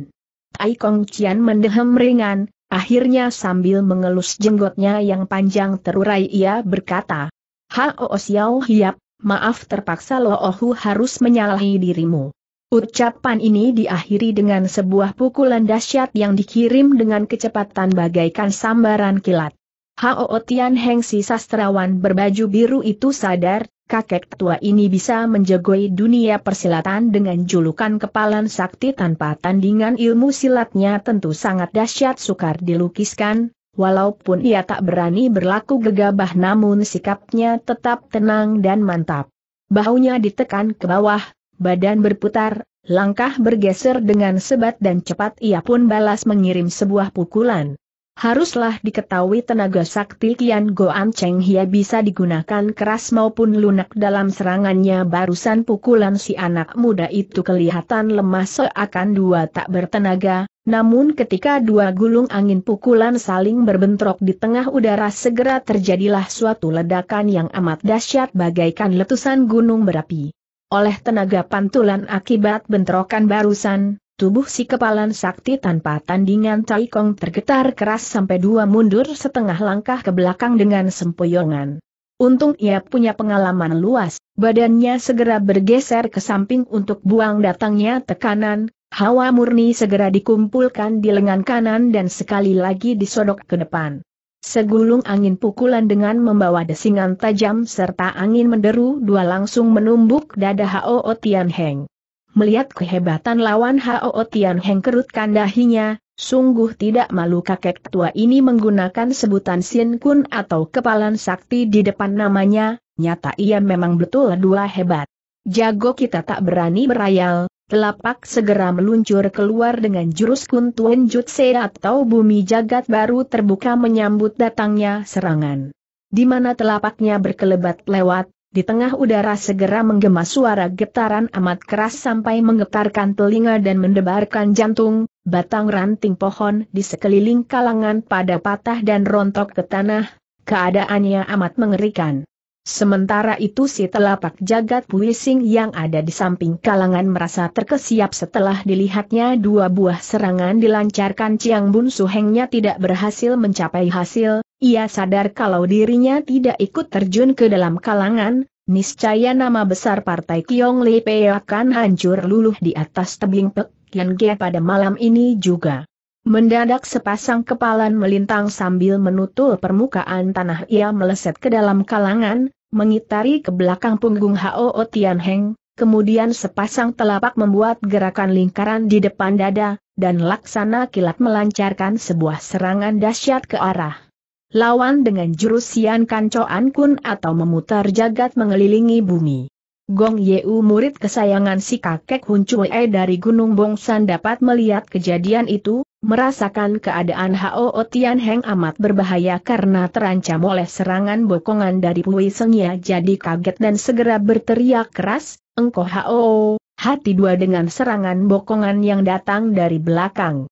Ai Kong Cian mendehem ringan, akhirnya sambil mengelus jenggotnya yang panjang terurai ia berkata. Hao oh, Xiao Hiap, maaf terpaksa Lo Ohu harus menyalahi dirimu. Ucapan ini diakhiri dengan sebuah pukulan dahsyat yang dikirim dengan kecepatan bagaikan sambaran kilat. Hao oh, Tian Hengsi sastrawan berbaju biru itu sadar kakek tua ini bisa menjegoi dunia persilatan dengan julukan kepalan sakti tanpa tandingan ilmu silatnya tentu sangat dahsyat sukar dilukiskan, walaupun ia tak berani berlaku gegabah namun sikapnya tetap tenang dan mantap. Bahunya ditekan ke bawah, badan berputar, langkah bergeser dengan sebat dan cepat ia pun balas mengirim sebuah pukulan. Haruslah diketahui tenaga sakti Kian Goan Cheng Hia bisa digunakan keras maupun lunak dalam serangannya barusan pukulan si anak muda itu kelihatan lemah seakan dua tak bertenaga, namun ketika dua gulung angin pukulan saling berbentrok di tengah udara segera terjadilah suatu ledakan yang amat dahsyat bagaikan letusan gunung berapi. Oleh tenaga pantulan akibat bentrokan barusan, Tubuh si kepalan sakti tanpa tandingan Kong tergetar keras sampai dua mundur setengah langkah ke belakang dengan sempoyongan. Untung ia punya pengalaman luas, badannya segera bergeser ke samping untuk buang datangnya tekanan, hawa murni segera dikumpulkan di lengan kanan dan sekali lagi disodok ke depan. Segulung angin pukulan dengan membawa desingan tajam serta angin menderu dua langsung menumbuk dada Hao Tian Heng. Melihat kehebatan lawan Hao Tian Heng kerutkan dahinya, sungguh tidak malu kakek tua ini menggunakan sebutan Sin Kun atau kepalan sakti di depan namanya, nyata ia memang betul dua hebat. Jago kita tak berani berayal, telapak segera meluncur keluar dengan jurus Kun Tuan Jutse atau bumi jagat baru terbuka menyambut datangnya serangan. Di mana telapaknya berkelebat lewat, di tengah udara segera menggema suara getaran amat keras sampai menggetarkan telinga dan mendebarkan jantung, batang ranting pohon di sekeliling kalangan pada patah dan rontok ke tanah, keadaannya amat mengerikan. Sementara itu si telapak jagat puising yang ada di samping kalangan merasa terkesiap setelah dilihatnya dua buah serangan dilancarkan Chiang Bun Suhengnya tidak berhasil mencapai hasil, ia sadar kalau dirinya tidak ikut terjun ke dalam kalangan, niscaya nama besar partai Kiong Lepe akan hancur luluh di atas tebing Pek Yan Ge pada malam ini juga. Mendadak sepasang kepalan melintang sambil menutul permukaan tanah ia meleset ke dalam kalangan, mengitari ke belakang punggung Hao Tian Heng, kemudian sepasang telapak membuat gerakan lingkaran di depan dada, dan laksana kilat melancarkan sebuah serangan dahsyat ke arah lawan dengan jurus Sian Kancoan Kun atau memutar jagat mengelilingi bumi. Gong Yeu murid kesayangan si kakek Hun Cue dari Gunung Bongsan dapat melihat kejadian itu, merasakan keadaan Hao Tian Heng amat berbahaya karena terancam oleh serangan bokongan dari Pui ya. jadi kaget dan segera berteriak keras, Engkau Hao, hati dua dengan serangan bokongan yang datang dari belakang.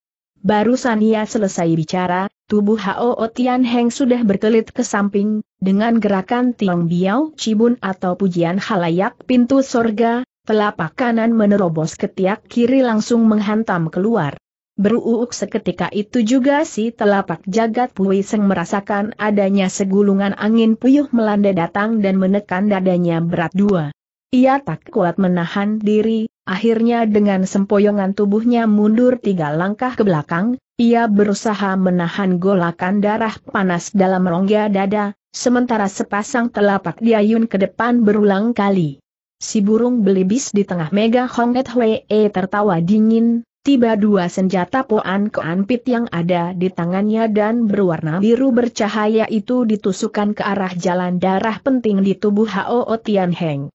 Baru Sania selesai bicara, tubuh Hao Tian Heng sudah berkelit ke samping, dengan gerakan Tiong Biao Cibun atau pujian halayak pintu sorga, telapak kanan menerobos ketiak kiri langsung menghantam keluar. Beruuk seketika itu juga si telapak jagat Pui Seng merasakan adanya segulungan angin puyuh melanda datang dan menekan dadanya berat dua. Ia tak kuat menahan diri, Akhirnya dengan sempoyongan tubuhnya mundur tiga langkah ke belakang, ia berusaha menahan golakan darah panas dalam rongga dada, sementara sepasang telapak diayun ke depan berulang kali. Si burung belibis di tengah mega Hong Et Hwee tertawa dingin, tiba dua senjata poan keanpit yang ada di tangannya dan berwarna biru bercahaya itu ditusukkan ke arah jalan darah penting di tubuh Hao Tian Heng.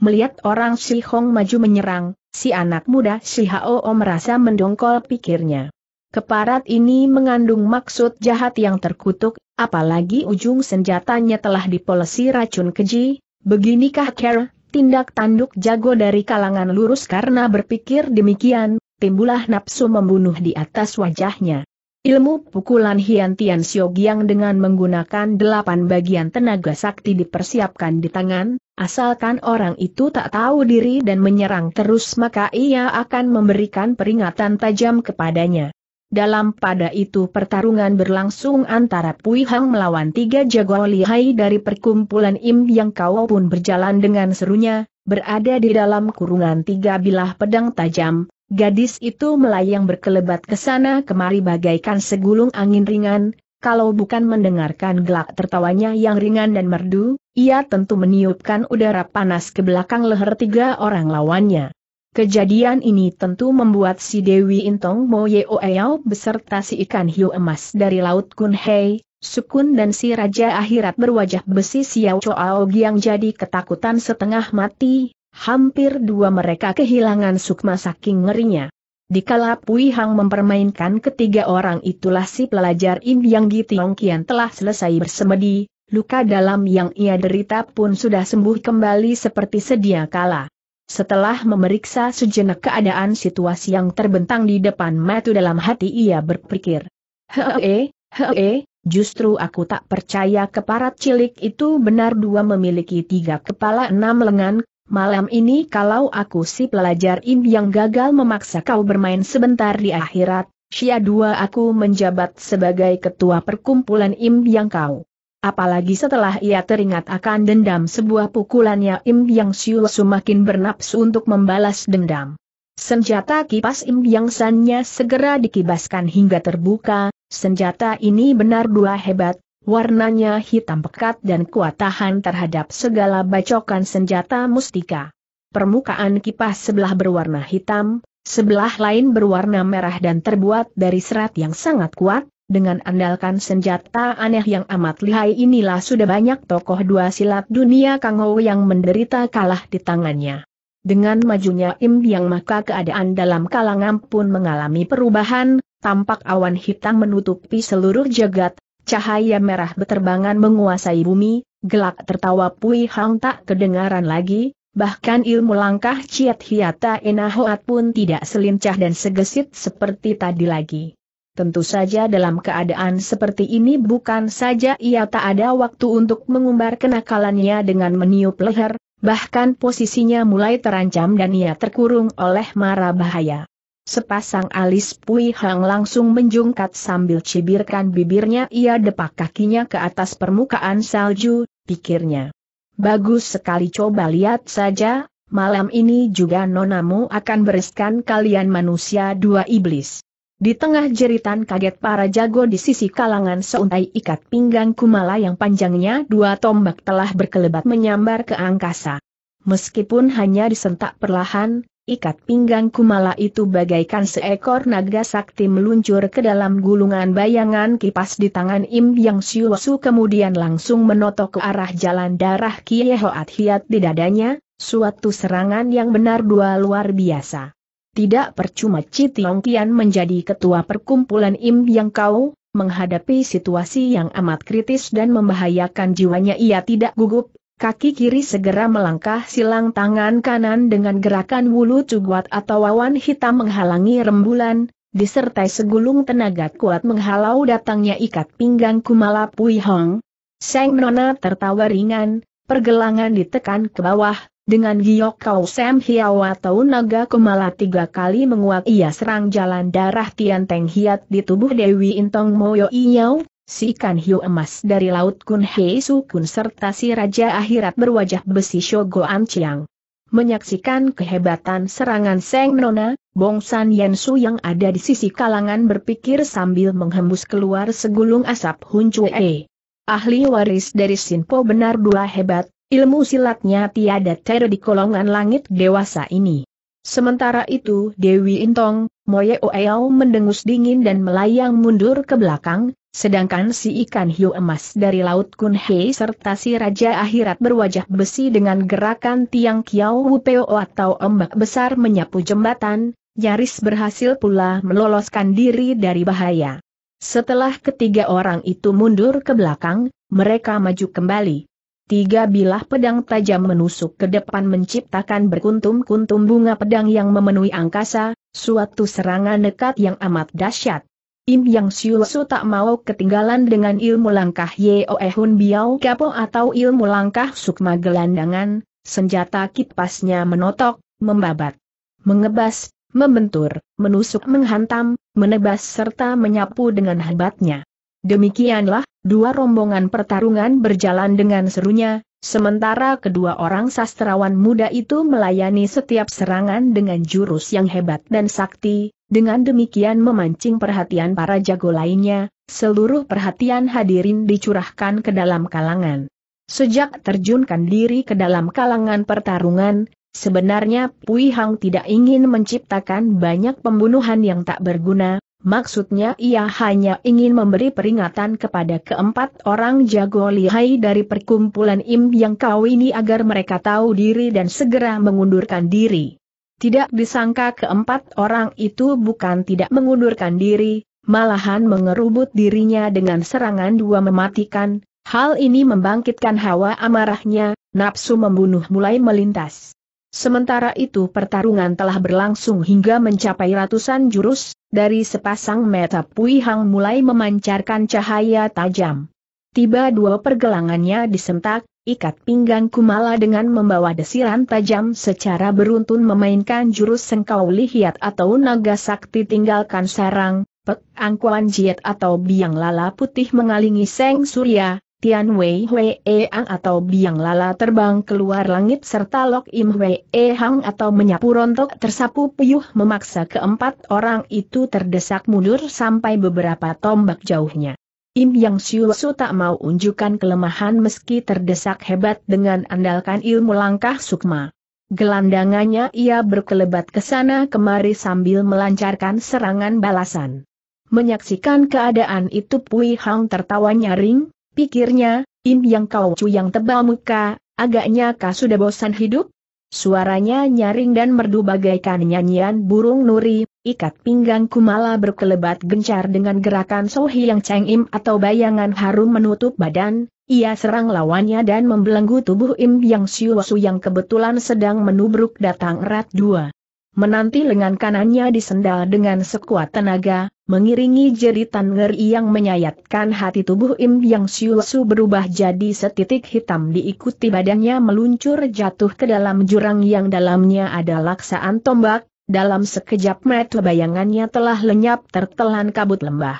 Melihat orang Si Hong maju menyerang, si anak muda Si Hao merasa mendongkol pikirnya. Keparat ini mengandung maksud jahat yang terkutuk, apalagi ujung senjatanya telah dipolesi racun keji, beginikah care, tindak tanduk jago dari kalangan lurus karena berpikir demikian, timbulah nafsu membunuh di atas wajahnya. Ilmu pukulan Hian Tian dengan menggunakan delapan bagian tenaga sakti dipersiapkan di tangan, asalkan orang itu tak tahu diri dan menyerang terus maka ia akan memberikan peringatan tajam kepadanya. Dalam pada itu pertarungan berlangsung antara Pui Hang melawan tiga jago lihai dari perkumpulan Im Yang Kau pun berjalan dengan serunya, berada di dalam kurungan tiga bilah pedang tajam, Gadis itu melayang berkelebat ke sana kemari bagaikan segulung angin ringan, kalau bukan mendengarkan gelak tertawanya yang ringan dan merdu, ia tentu meniupkan udara panas ke belakang leher tiga orang lawannya. Kejadian ini tentu membuat si Dewi Intong Mo Yeoeo beserta si ikan hiu emas dari Laut Kunhei, Sukun dan si Raja Akhirat berwajah besi Xiao Chao Giang jadi ketakutan setengah mati, Hampir dua mereka kehilangan sukma saking ngerinya. Dikala Pui Hang mempermainkan ketiga orang itulah si pelajar Im yang Tiong Kian telah selesai bersemedi, luka dalam yang ia derita pun sudah sembuh kembali seperti sedia kala. Setelah memeriksa sejenak keadaan situasi yang terbentang di depan Matu dalam hati ia berpikir. Hee, hee, justru aku tak percaya keparat cilik itu benar dua memiliki tiga kepala enam lengan, Malam ini kalau aku si pelajar im yang gagal memaksa kau bermain sebentar di akhirat, Sia dua aku menjabat sebagai ketua perkumpulan im yang kau. Apalagi setelah ia teringat akan dendam sebuah pukulannya Im Yang Siu semakin bernapsu untuk membalas dendam. Senjata kipas Im Yang Sannya segera dikibaskan hingga terbuka, senjata ini benar dua hebat, Warnanya hitam pekat dan kuat tahan terhadap segala bacokan senjata mustika. Permukaan kipas sebelah berwarna hitam, sebelah lain berwarna merah dan terbuat dari serat yang sangat kuat, dengan andalkan senjata aneh yang amat lihai inilah sudah banyak tokoh dua silat dunia Kang Ho yang menderita kalah di tangannya. Dengan majunya Im Yang maka keadaan dalam kalangan pun mengalami perubahan, tampak awan hitam menutupi seluruh jagat, Cahaya merah beterbangan menguasai bumi, gelak tertawa Pui Hang tak kedengaran lagi, bahkan ilmu langkah Ciat Hiata Enahoat pun tidak selincah dan segesit seperti tadi lagi. Tentu saja dalam keadaan seperti ini bukan saja ia tak ada waktu untuk mengumbar kenakalannya dengan meniup leher, bahkan posisinya mulai terancam dan ia terkurung oleh mara bahaya sepasang alis Pui Hang langsung menjungkat sambil cibirkan bibirnya ia depak kakinya ke atas permukaan salju, pikirnya. Bagus sekali coba lihat saja, malam ini juga nonamu akan bereskan kalian manusia dua iblis. Di tengah jeritan kaget para jago di sisi kalangan seuntai ikat pinggang kumala yang panjangnya dua tombak telah berkelebat menyambar ke angkasa. Meskipun hanya disentak perlahan, Ikat pinggang kumala itu bagaikan seekor naga sakti meluncur ke dalam gulungan bayangan kipas di tangan Im Yang Siusu kemudian langsung menotok ke arah jalan darah Kie Hoat Hiat di dadanya, suatu serangan yang benar dua luar biasa. Tidak percuma Citiong Kian menjadi ketua perkumpulan Im Yang Kau, menghadapi situasi yang amat kritis dan membahayakan jiwanya ia tidak gugup, Kaki kiri segera melangkah silang tangan kanan dengan gerakan wulu cuguat atau wawan hitam menghalangi rembulan, disertai segulung tenaga kuat menghalau datangnya ikat pinggang Kumala Pui Hong. Seng Nona tertawa ringan, pergelangan ditekan ke bawah, dengan giok kau sem Hiao atau naga kumala tiga kali menguat ia serang jalan darah Tian Teng Hiat di tubuh Dewi Intong Moyo Iyau, si Kan hiu emas dari laut Kun Hei Su Kun serta si Raja Akhirat berwajah besi An Chiang. Menyaksikan kehebatan serangan Seng Nona, Bong San Yen Su yang ada di sisi kalangan berpikir sambil menghembus keluar segulung asap Hun Chue. Ahli waris dari Sinpo benar dua hebat, ilmu silatnya tiada ter di kolongan langit dewasa ini. Sementara itu Dewi Intong, Moye Oel mendengus dingin dan melayang mundur ke belakang, Sedangkan si ikan hiu emas dari Laut Kunhei serta si Raja Akhirat berwajah besi dengan gerakan tiang Kiao Wupeo atau ombak besar menyapu jembatan, nyaris berhasil pula meloloskan diri dari bahaya. Setelah ketiga orang itu mundur ke belakang, mereka maju kembali. Tiga bilah pedang tajam menusuk ke depan menciptakan berkuntum-kuntum bunga pedang yang memenuhi angkasa, suatu serangan nekat yang amat dahsyat. Im Yang Siu Su tak mau ketinggalan dengan ilmu langkah Yeoe Hun Biao Kapo atau ilmu langkah Sukma Gelandangan, senjata kipasnya menotok, membabat, mengebas, membentur, menusuk menghantam, menebas serta menyapu dengan hebatnya. Demikianlah, dua rombongan pertarungan berjalan dengan serunya, sementara kedua orang sastrawan muda itu melayani setiap serangan dengan jurus yang hebat dan sakti, dengan demikian memancing perhatian para jago lainnya, seluruh perhatian hadirin dicurahkan ke dalam kalangan. Sejak terjunkan diri ke dalam kalangan pertarungan, sebenarnya Pui Hang tidak ingin menciptakan banyak pembunuhan yang tak berguna, maksudnya ia hanya ingin memberi peringatan kepada keempat orang jago lihai dari perkumpulan Im yang kau ini agar mereka tahu diri dan segera mengundurkan diri. Tidak disangka keempat orang itu bukan tidak mengundurkan diri, malahan mengerubut dirinya dengan serangan dua mematikan, hal ini membangkitkan hawa amarahnya, nafsu membunuh mulai melintas. Sementara itu pertarungan telah berlangsung hingga mencapai ratusan jurus, dari sepasang meta Pui Hang mulai memancarkan cahaya tajam. Tiba dua pergelangannya disentak, Ikat pinggang Kumala dengan membawa desiran tajam secara beruntun memainkan jurus sengkau lihiat atau naga sakti tinggalkan sarang, pek angkuan jiet atau biang lala putih mengalingi seng surya, Tian Wei wei e Ang atau biang lala terbang keluar langit serta Lok Im e Hang atau menyapu rontok tersapu puyuh memaksa keempat orang itu terdesak mundur sampai beberapa tombak jauhnya. Im Yang Siusu tak mau unjukkan kelemahan meski terdesak hebat dengan andalkan ilmu langkah sukma. Gelandangannya ia berkelebat ke sana kemari sambil melancarkan serangan balasan. Menyaksikan keadaan itu Pui Hang tertawa nyaring, pikirnya, Im Yang Kau Cu yang tebal muka, agaknya kau sudah bosan hidup? Suaranya nyaring dan merdu bagaikan nyanyian burung nuri, Ikat pinggang Kumala berkelebat gencar dengan gerakan Sohi yang cengim atau bayangan harum menutup badan, ia serang lawannya dan membelenggu tubuh Im Yang Siwasu yang kebetulan sedang menubruk datang erat dua. Menanti lengan kanannya disendal dengan sekuat tenaga, mengiringi jeritan ngeri yang menyayatkan hati tubuh Im Yang Siwasu berubah jadi setitik hitam diikuti badannya meluncur jatuh ke dalam jurang yang dalamnya ada laksaan tombak, dalam sekejap mata bayangannya telah lenyap tertelan kabut lembah.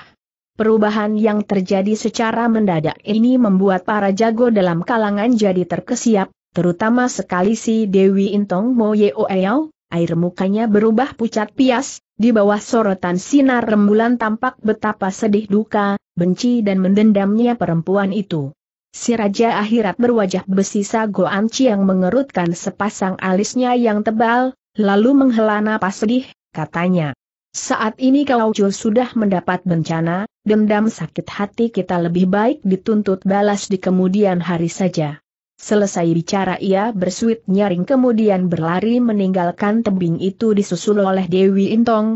Perubahan yang terjadi secara mendadak ini membuat para jago dalam kalangan jadi terkesiap, terutama sekali si Dewi Intong Mo Eyo, air mukanya berubah pucat pias, di bawah sorotan sinar rembulan tampak betapa sedih duka, benci dan mendendamnya perempuan itu. Si Raja Akhirat berwajah besi sago anci yang mengerutkan sepasang alisnya yang tebal, lalu menghela napas sedih, katanya. Saat ini kau sudah mendapat bencana, dendam sakit hati kita lebih baik dituntut balas di kemudian hari saja. Selesai bicara ia bersuit nyaring kemudian berlari meninggalkan tebing itu disusul oleh Dewi Intong,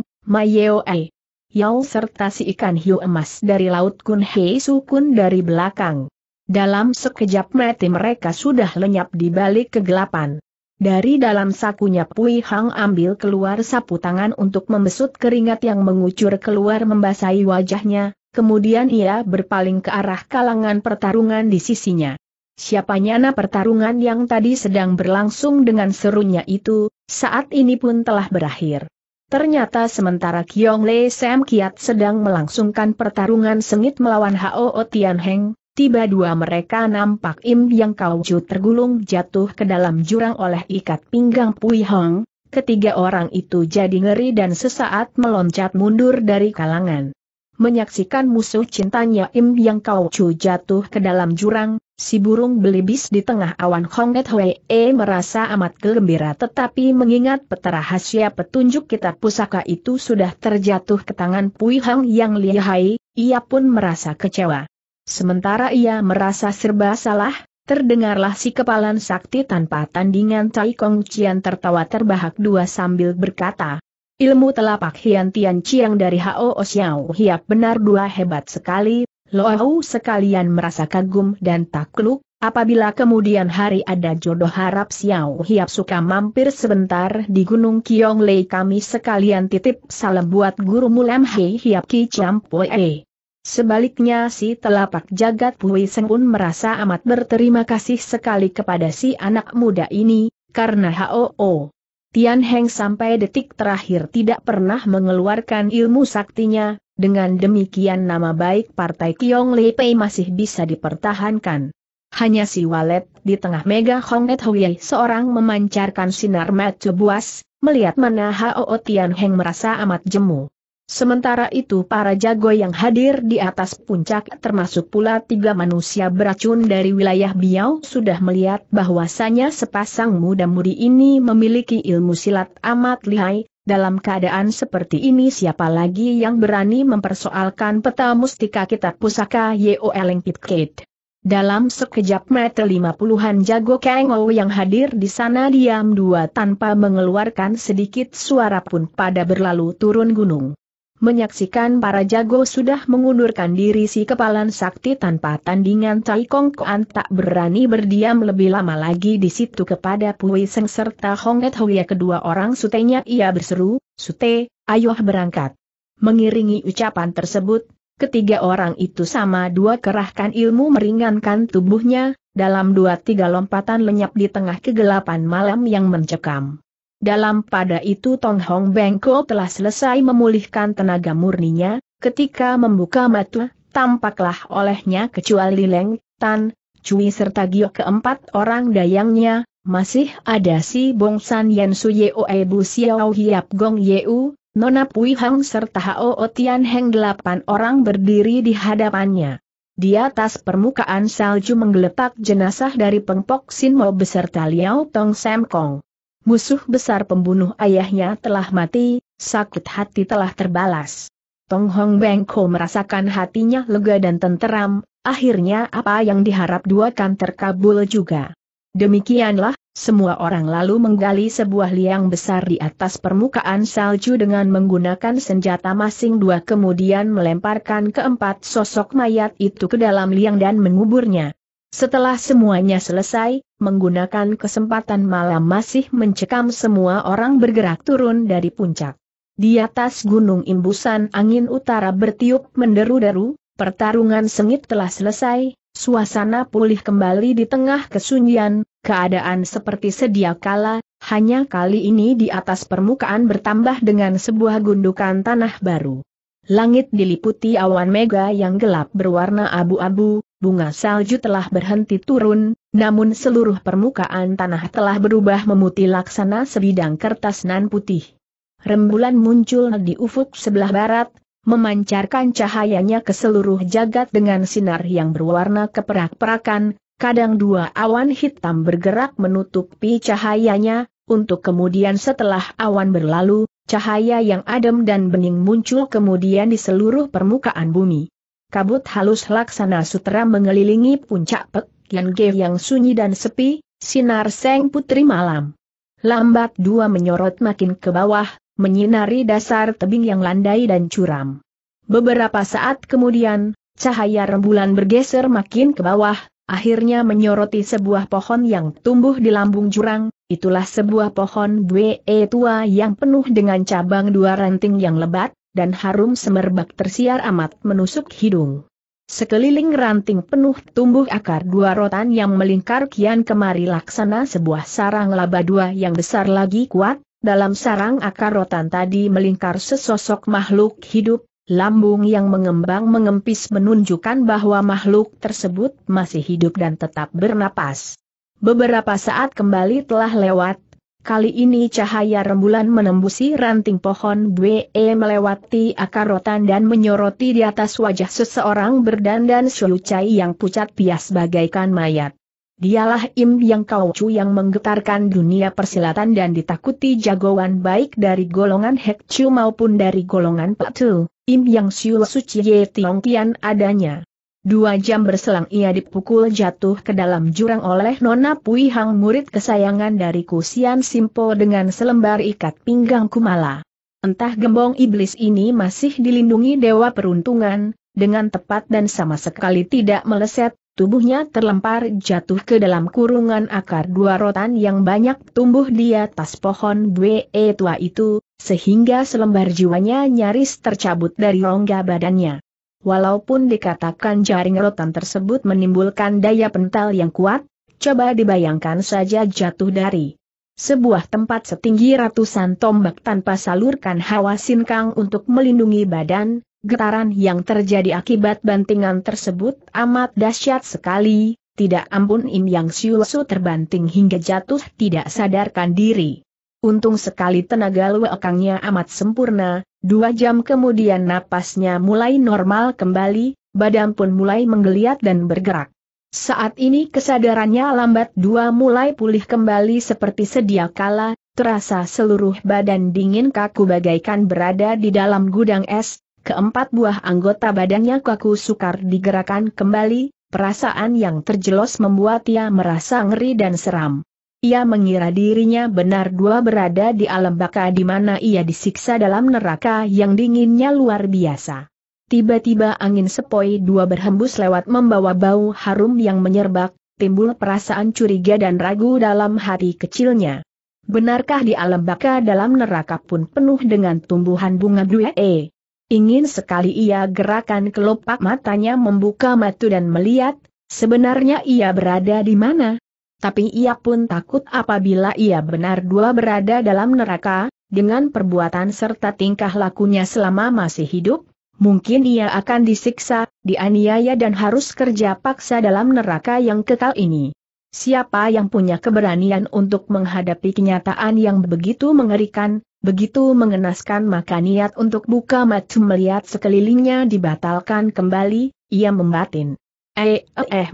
Ai. Yao serta si ikan hiu emas dari laut Kun Hei Sukun dari belakang. Dalam sekejap mati mereka sudah lenyap di balik kegelapan. Dari dalam sakunya Pui Hang ambil keluar sapu tangan untuk membesut keringat yang mengucur keluar membasahi wajahnya, kemudian ia berpaling ke arah kalangan pertarungan di sisinya. Siapa nyana pertarungan yang tadi sedang berlangsung dengan serunya itu, saat ini pun telah berakhir. Ternyata sementara Kiong Le Sam Kiat sedang melangsungkan pertarungan sengit melawan Hao Tian Heng, Tiba dua mereka nampak Im Yang kauju tergulung jatuh ke dalam jurang oleh ikat pinggang Pui Hong, ketiga orang itu jadi ngeri dan sesaat meloncat mundur dari kalangan. Menyaksikan musuh cintanya Im Yang kauju jatuh ke dalam jurang, si burung belibis di tengah awan Honget Hwee merasa amat gembira tetapi mengingat peta rahasia petunjuk kitab pusaka itu sudah terjatuh ke tangan Pui Hong yang lihai, ia pun merasa kecewa. Sementara ia merasa serba salah, terdengarlah si kepalan sakti tanpa tandingan Cai Kong Cian tertawa terbahak dua sambil berkata, Ilmu telapak Hian Tian Chiang dari Hao Xiao Hiap benar dua hebat sekali, Loau sekalian merasa kagum dan takluk, apabila kemudian hari ada jodoh harap Xiao Hiap suka mampir sebentar di Gunung Kiong Lei kami sekalian titip salam buat Guru Mulam Hei Hiap Ki Chiam Poe. Sebaliknya si telapak jagat Pui Seng pun merasa amat berterima kasih sekali kepada si anak muda ini, karena HOO. Tian Heng sampai detik terakhir tidak pernah mengeluarkan ilmu saktinya, dengan demikian nama baik Partai Kiong Lei Pei masih bisa dipertahankan. Hanya si walet di tengah Mega Honget Hui seorang memancarkan sinar mata buas, melihat mana HOO Tian Heng merasa amat jemu. Sementara itu para jago yang hadir di atas puncak termasuk pula tiga manusia beracun dari wilayah Biau sudah melihat bahwasanya sepasang muda-mudi ini memiliki ilmu silat amat lihai, dalam keadaan seperti ini siapa lagi yang berani mempersoalkan peta mustika kitab pusaka Eleng Pitket. Dalam sekejap meter lima puluhan jago Kengo yang hadir di sana diam dua tanpa mengeluarkan sedikit suara pun pada berlalu turun gunung. Menyaksikan para jago sudah mengundurkan diri si kepalan sakti tanpa tandingan Tai Kong Kuan tak berani berdiam lebih lama lagi di situ kepada Pui Seng serta Hong Et Huya kedua orang sutenya ia berseru, Sute, ayo berangkat. Mengiringi ucapan tersebut, ketiga orang itu sama dua kerahkan ilmu meringankan tubuhnya, dalam dua tiga lompatan lenyap di tengah kegelapan malam yang mencekam. Dalam pada itu Tong Hong Bengko telah selesai memulihkan tenaga murninya, ketika membuka mata, tampaklah olehnya kecuali Leng, Tan, Cui serta Gio keempat orang dayangnya, masih ada si Bong San Yen Su Ye Oe Bu Xiao Hiap Gong Yeu, Nona Pui Hang serta Hao Tian Heng delapan orang berdiri di hadapannya. Di atas permukaan salju menggeletak jenazah dari Pengpok Sin Mo beserta Liao Tong Sam Kong musuh besar pembunuh ayahnya telah mati, sakit hati telah terbalas. Tong Hong Bengko merasakan hatinya lega dan tenteram, akhirnya apa yang diharap duakan terkabul juga. Demikianlah, semua orang lalu menggali sebuah liang besar di atas permukaan salju dengan menggunakan senjata masing dua kemudian melemparkan keempat sosok mayat itu ke dalam liang dan menguburnya. Setelah semuanya selesai, menggunakan kesempatan malam masih mencekam semua orang bergerak turun dari puncak. Di atas gunung imbusan angin utara bertiup menderu-deru, pertarungan sengit telah selesai, suasana pulih kembali di tengah kesunyian, keadaan seperti sedia kala, hanya kali ini di atas permukaan bertambah dengan sebuah gundukan tanah baru. Langit diliputi awan mega yang gelap berwarna abu-abu, bunga salju telah berhenti turun, namun seluruh permukaan tanah telah berubah memutih laksana sebidang kertas nan putih. Rembulan muncul di ufuk sebelah barat, memancarkan cahayanya ke seluruh jagat dengan sinar yang berwarna keperak-perakan, kadang dua awan hitam bergerak menutupi cahayanya, untuk kemudian setelah awan berlalu, Cahaya yang adem dan bening muncul kemudian di seluruh permukaan bumi. Kabut halus laksana sutera mengelilingi puncak Pek yang Ge yang sunyi dan sepi, sinar seng putri malam. Lambat dua menyorot makin ke bawah, menyinari dasar tebing yang landai dan curam. Beberapa saat kemudian, cahaya rembulan bergeser makin ke bawah, akhirnya menyoroti sebuah pohon yang tumbuh di lambung jurang, itulah sebuah pohon bue tua yang penuh dengan cabang dua ranting yang lebat, dan harum semerbak tersiar amat menusuk hidung. Sekeliling ranting penuh tumbuh akar dua rotan yang melingkar kian kemari laksana sebuah sarang laba dua yang besar lagi kuat, dalam sarang akar rotan tadi melingkar sesosok makhluk hidup, Lambung yang mengembang mengempis menunjukkan bahwa makhluk tersebut masih hidup dan tetap bernapas. Beberapa saat kembali telah lewat, kali ini cahaya rembulan menembusi ranting pohon BE melewati akar rotan dan menyoroti di atas wajah seseorang berdandan selucai yang pucat pias bagaikan mayat. Dialah Im yang kau cu yang menggetarkan dunia persilatan dan ditakuti jagoan baik dari golongan Hek Chu maupun dari golongan Pak Tu, Im yang Siul Suci Ye Tiong Tian adanya. Dua jam berselang ia dipukul jatuh ke dalam jurang oleh Nona Pui Hang murid kesayangan dari Kusian Simpo dengan selembar ikat pinggang Kumala. Entah gembong iblis ini masih dilindungi Dewa Peruntungan, dengan tepat dan sama sekali tidak meleset, Tubuhnya terlempar jatuh ke dalam kurungan akar dua rotan yang banyak tumbuh di atas pohon bue tua itu, sehingga selembar jiwanya nyaris tercabut dari rongga badannya. Walaupun dikatakan jaring rotan tersebut menimbulkan daya pental yang kuat, coba dibayangkan saja jatuh dari sebuah tempat setinggi ratusan tombak tanpa salurkan hawa sinkang untuk melindungi badan, Getaran yang terjadi akibat bantingan tersebut amat dahsyat sekali, tidak ampun Im Yang Siulsu terbanting hingga jatuh tidak sadarkan diri. Untung sekali tenaga luekangnya amat sempurna, dua jam kemudian napasnya mulai normal kembali, badan pun mulai menggeliat dan bergerak. Saat ini kesadarannya lambat dua mulai pulih kembali seperti sedia kala, terasa seluruh badan dingin kaku bagaikan berada di dalam gudang es, keempat buah anggota badannya kaku sukar digerakkan kembali, perasaan yang terjelos membuat ia merasa ngeri dan seram. Ia mengira dirinya benar dua berada di alam baka di mana ia disiksa dalam neraka yang dinginnya luar biasa. Tiba-tiba angin sepoi dua berhembus lewat membawa bau harum yang menyerbak, timbul perasaan curiga dan ragu dalam hati kecilnya. Benarkah di alam baka dalam neraka pun penuh dengan tumbuhan bunga duae? Ingin sekali ia gerakan kelopak matanya membuka mata dan melihat, sebenarnya ia berada di mana. Tapi ia pun takut apabila ia benar dua berada dalam neraka, dengan perbuatan serta tingkah lakunya selama masih hidup, mungkin ia akan disiksa, dianiaya dan harus kerja paksa dalam neraka yang kekal ini. Siapa yang punya keberanian untuk menghadapi kenyataan yang begitu mengerikan, Begitu mengenaskan maka niat untuk buka mata melihat sekelilingnya dibatalkan kembali, ia membatin. Eh, eh, eh,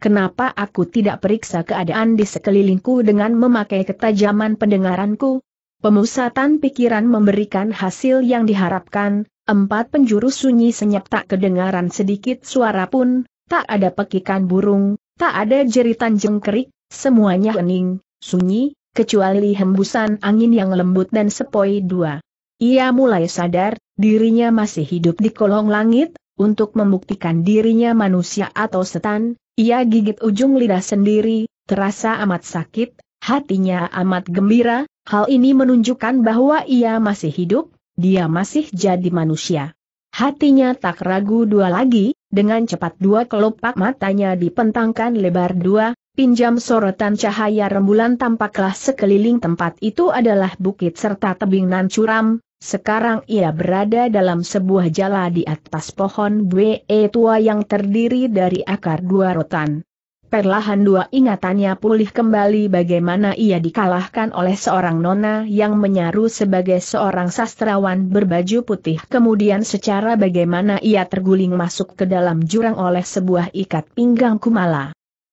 Kenapa aku tidak periksa keadaan di sekelilingku dengan memakai ketajaman pendengaranku? Pemusatan pikiran memberikan hasil yang diharapkan, empat penjuru sunyi senyap tak kedengaran sedikit suara pun, tak ada pekikan burung, tak ada jeritan jengkerik, semuanya hening, sunyi, kecuali hembusan angin yang lembut dan sepoi dua. Ia mulai sadar, dirinya masih hidup di kolong langit, untuk membuktikan dirinya manusia atau setan, ia gigit ujung lidah sendiri, terasa amat sakit, hatinya amat gembira, hal ini menunjukkan bahwa ia masih hidup, dia masih jadi manusia. Hatinya tak ragu dua lagi, dengan cepat dua kelopak matanya dipentangkan lebar dua, Pinjam sorotan cahaya rembulan tampaklah sekeliling tempat itu adalah bukit serta tebing nan curam, sekarang ia berada dalam sebuah jala di atas pohon bue tua yang terdiri dari akar dua rotan. Perlahan dua ingatannya pulih kembali bagaimana ia dikalahkan oleh seorang nona yang menyaru sebagai seorang sastrawan berbaju putih. Kemudian secara bagaimana ia terguling masuk ke dalam jurang oleh sebuah ikat pinggang kumala.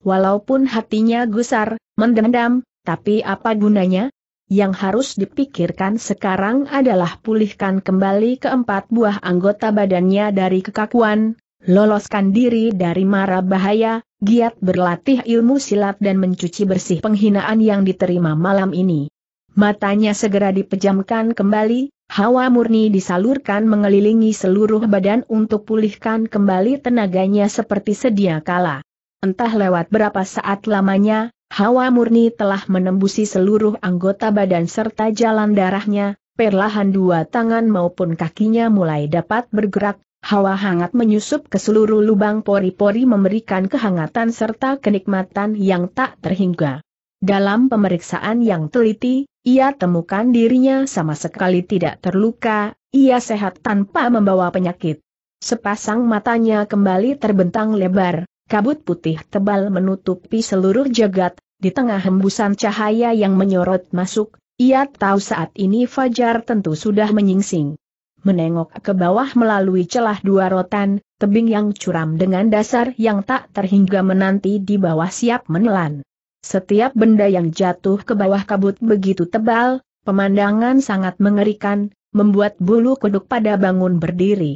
Walaupun hatinya gusar, mendendam, tapi apa gunanya? Yang harus dipikirkan sekarang adalah pulihkan kembali keempat buah anggota badannya dari kekakuan, loloskan diri dari mara bahaya, giat berlatih ilmu silat dan mencuci bersih penghinaan yang diterima malam ini. Matanya segera dipejamkan kembali, hawa murni disalurkan mengelilingi seluruh badan untuk pulihkan kembali tenaganya seperti sedia kala. Entah lewat berapa saat lamanya, hawa murni telah menembusi seluruh anggota badan serta jalan darahnya, perlahan dua tangan maupun kakinya mulai dapat bergerak, hawa hangat menyusup ke seluruh lubang pori-pori memberikan kehangatan serta kenikmatan yang tak terhingga. Dalam pemeriksaan yang teliti, ia temukan dirinya sama sekali tidak terluka, ia sehat tanpa membawa penyakit. Sepasang matanya kembali terbentang lebar, kabut putih tebal menutupi seluruh jagat, di tengah hembusan cahaya yang menyorot masuk, ia tahu saat ini Fajar tentu sudah menyingsing. Menengok ke bawah melalui celah dua rotan, tebing yang curam dengan dasar yang tak terhingga menanti di bawah siap menelan. Setiap benda yang jatuh ke bawah kabut begitu tebal, pemandangan sangat mengerikan, membuat bulu kuduk pada bangun berdiri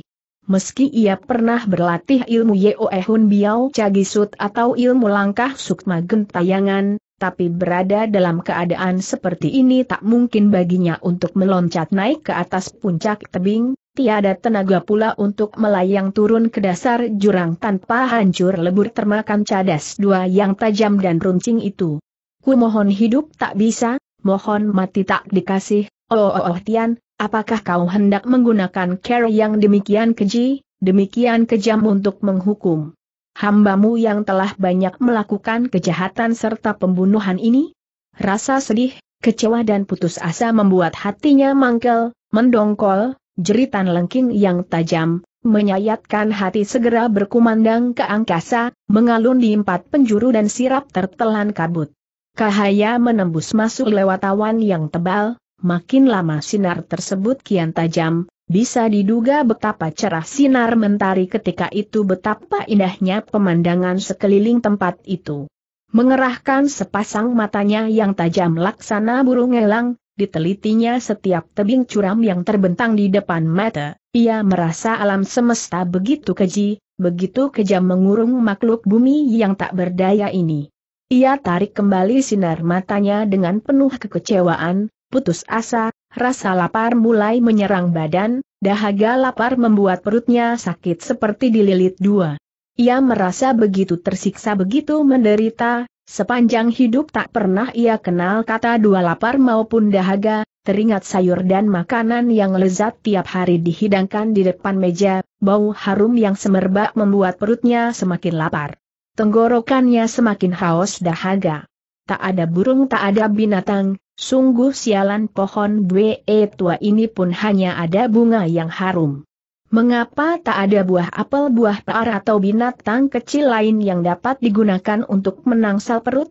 meski ia pernah berlatih ilmu Yeoe Hun Biao Cagisut atau ilmu langkah sukma gentayangan, tapi berada dalam keadaan seperti ini tak mungkin baginya untuk meloncat naik ke atas puncak tebing, tiada tenaga pula untuk melayang turun ke dasar jurang tanpa hancur lebur termakan cadas dua yang tajam dan runcing itu. Ku mohon hidup tak bisa, mohon mati tak dikasih, oh oh oh Tian, Apakah kau hendak menggunakan cara yang demikian keji, demikian kejam untuk menghukum hambamu yang telah banyak melakukan kejahatan serta pembunuhan ini? Rasa sedih, kecewa dan putus asa membuat hatinya mangkel, mendongkol, jeritan lengking yang tajam, menyayatkan hati segera berkumandang ke angkasa, mengalun di empat penjuru dan sirap tertelan kabut. Cahaya menembus masuk lewat awan yang tebal, makin lama sinar tersebut kian tajam, bisa diduga betapa cerah sinar mentari ketika itu betapa indahnya pemandangan sekeliling tempat itu. Mengerahkan sepasang matanya yang tajam laksana burung elang, ditelitinya setiap tebing curam yang terbentang di depan mata, ia merasa alam semesta begitu keji, begitu kejam mengurung makhluk bumi yang tak berdaya ini. Ia tarik kembali sinar matanya dengan penuh kekecewaan, putus asa, rasa lapar mulai menyerang badan, dahaga lapar membuat perutnya sakit seperti dililit dua. Ia merasa begitu tersiksa begitu menderita, sepanjang hidup tak pernah ia kenal kata dua lapar maupun dahaga, teringat sayur dan makanan yang lezat tiap hari dihidangkan di depan meja, bau harum yang semerbak membuat perutnya semakin lapar. Tenggorokannya semakin haus dahaga. Tak ada burung tak ada binatang, Sungguh sialan pohon BE e tua ini pun hanya ada bunga yang harum. Mengapa tak ada buah apel buah pear atau binatang kecil lain yang dapat digunakan untuk menangsal perut?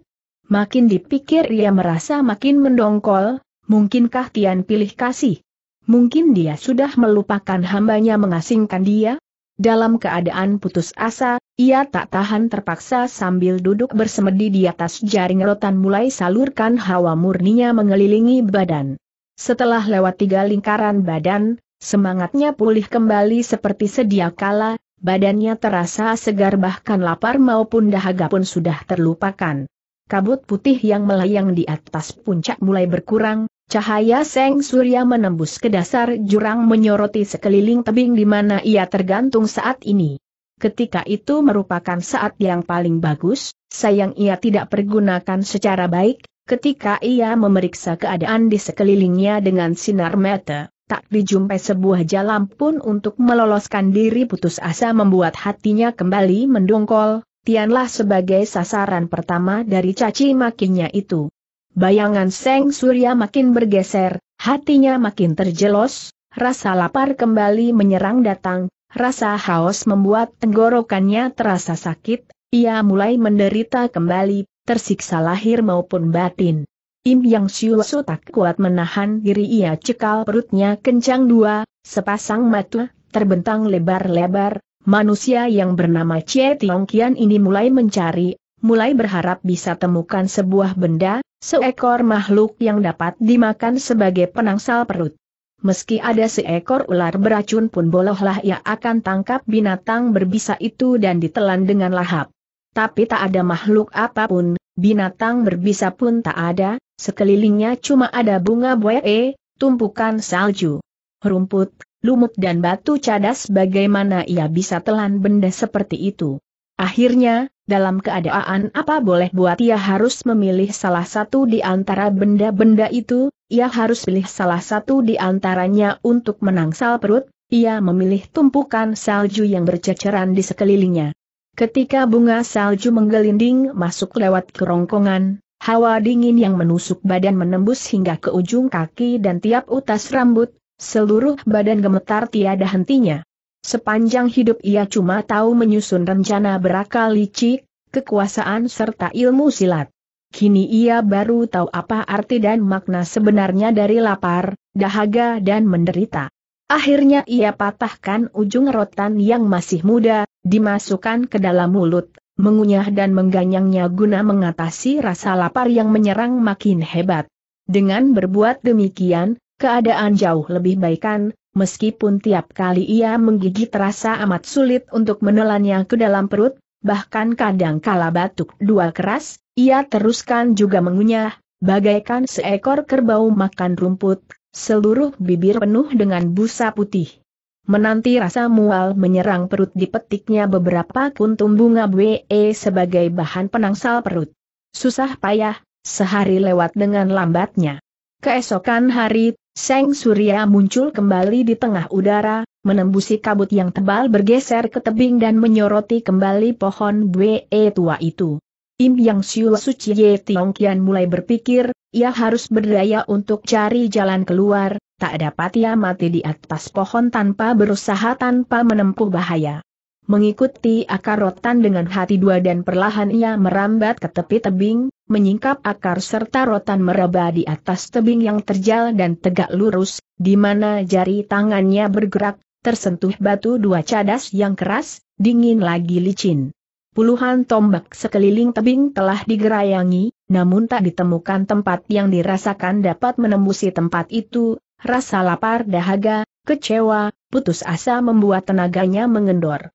Makin dipikir ia merasa makin mendongkol, mungkinkah Tian pilih kasih? Mungkin dia sudah melupakan hambanya mengasingkan dia? Dalam keadaan putus asa, ia tak tahan terpaksa sambil duduk bersemedi di atas jaring rotan mulai salurkan hawa murninya mengelilingi badan. Setelah lewat tiga lingkaran badan, semangatnya pulih kembali seperti sedia kala, badannya terasa segar bahkan lapar maupun dahaga pun sudah terlupakan. Kabut putih yang melayang di atas puncak mulai berkurang, Cahaya Seng Surya menembus ke dasar jurang menyoroti sekeliling tebing di mana ia tergantung saat ini. Ketika itu merupakan saat yang paling bagus, sayang ia tidak pergunakan secara baik, ketika ia memeriksa keadaan di sekelilingnya dengan sinar mata, tak dijumpai sebuah jalan pun untuk meloloskan diri putus asa membuat hatinya kembali mendongkol, Tianlah sebagai sasaran pertama dari caci makinnya itu. Bayangan Seng Surya makin bergeser, hatinya makin terjelos, rasa lapar kembali menyerang datang, rasa haus membuat tenggorokannya terasa sakit, ia mulai menderita kembali, tersiksa lahir maupun batin. Im Yang Siu tak kuat menahan diri ia cekal perutnya kencang dua, sepasang mata, terbentang lebar-lebar, manusia yang bernama Chie Tiong Kian ini mulai mencari, mulai berharap bisa temukan sebuah benda, Seekor makhluk yang dapat dimakan sebagai penangsal perut. Meski ada seekor ular beracun pun bolehlah ia akan tangkap binatang berbisa itu dan ditelan dengan lahap. Tapi tak ada makhluk apapun, binatang berbisa pun tak ada, sekelilingnya cuma ada bunga buaya, tumpukan salju, rumput, lumut dan batu cadas bagaimana ia bisa telan benda seperti itu. Akhirnya, dalam keadaan apa boleh buat ia harus memilih salah satu di antara benda-benda itu, ia harus pilih salah satu di antaranya untuk menangsal perut, ia memilih tumpukan salju yang berceceran di sekelilingnya. Ketika bunga salju menggelinding masuk lewat kerongkongan, hawa dingin yang menusuk badan menembus hingga ke ujung kaki dan tiap utas rambut, seluruh badan gemetar tiada hentinya. Sepanjang hidup ia cuma tahu menyusun rencana berakal licik, kekuasaan serta ilmu silat. Kini ia baru tahu apa arti dan makna sebenarnya dari lapar, dahaga dan menderita. Akhirnya ia patahkan ujung rotan yang masih muda, dimasukkan ke dalam mulut, mengunyah dan mengganyangnya guna mengatasi rasa lapar yang menyerang makin hebat. Dengan berbuat demikian, keadaan jauh lebih baikan, Meskipun tiap kali ia menggigit terasa amat sulit untuk menelannya ke dalam perut, bahkan kadang kala batuk dua keras, ia teruskan juga mengunyah, bagaikan seekor kerbau makan rumput, seluruh bibir penuh dengan busa putih. Menanti rasa mual menyerang perut dipetiknya beberapa kuntum bunga BE sebagai bahan penangsal perut. Susah payah, sehari lewat dengan lambatnya. Keesokan hari, Seng Surya muncul kembali di tengah udara, menembusi kabut yang tebal bergeser ke tebing dan menyoroti kembali pohon bue tua itu. Im Yang Siu Suci Ye Tiong Kian mulai berpikir, ia harus berdaya untuk cari jalan keluar, tak dapat ia mati di atas pohon tanpa berusaha tanpa menempuh bahaya mengikuti akar rotan dengan hati dua dan perlahan ia merambat ke tepi tebing, menyingkap akar serta rotan meraba di atas tebing yang terjal dan tegak lurus, di mana jari tangannya bergerak, tersentuh batu dua cadas yang keras, dingin lagi licin. Puluhan tombak sekeliling tebing telah digerayangi, namun tak ditemukan tempat yang dirasakan dapat menembusi tempat itu, rasa lapar dahaga, kecewa, putus asa membuat tenaganya mengendor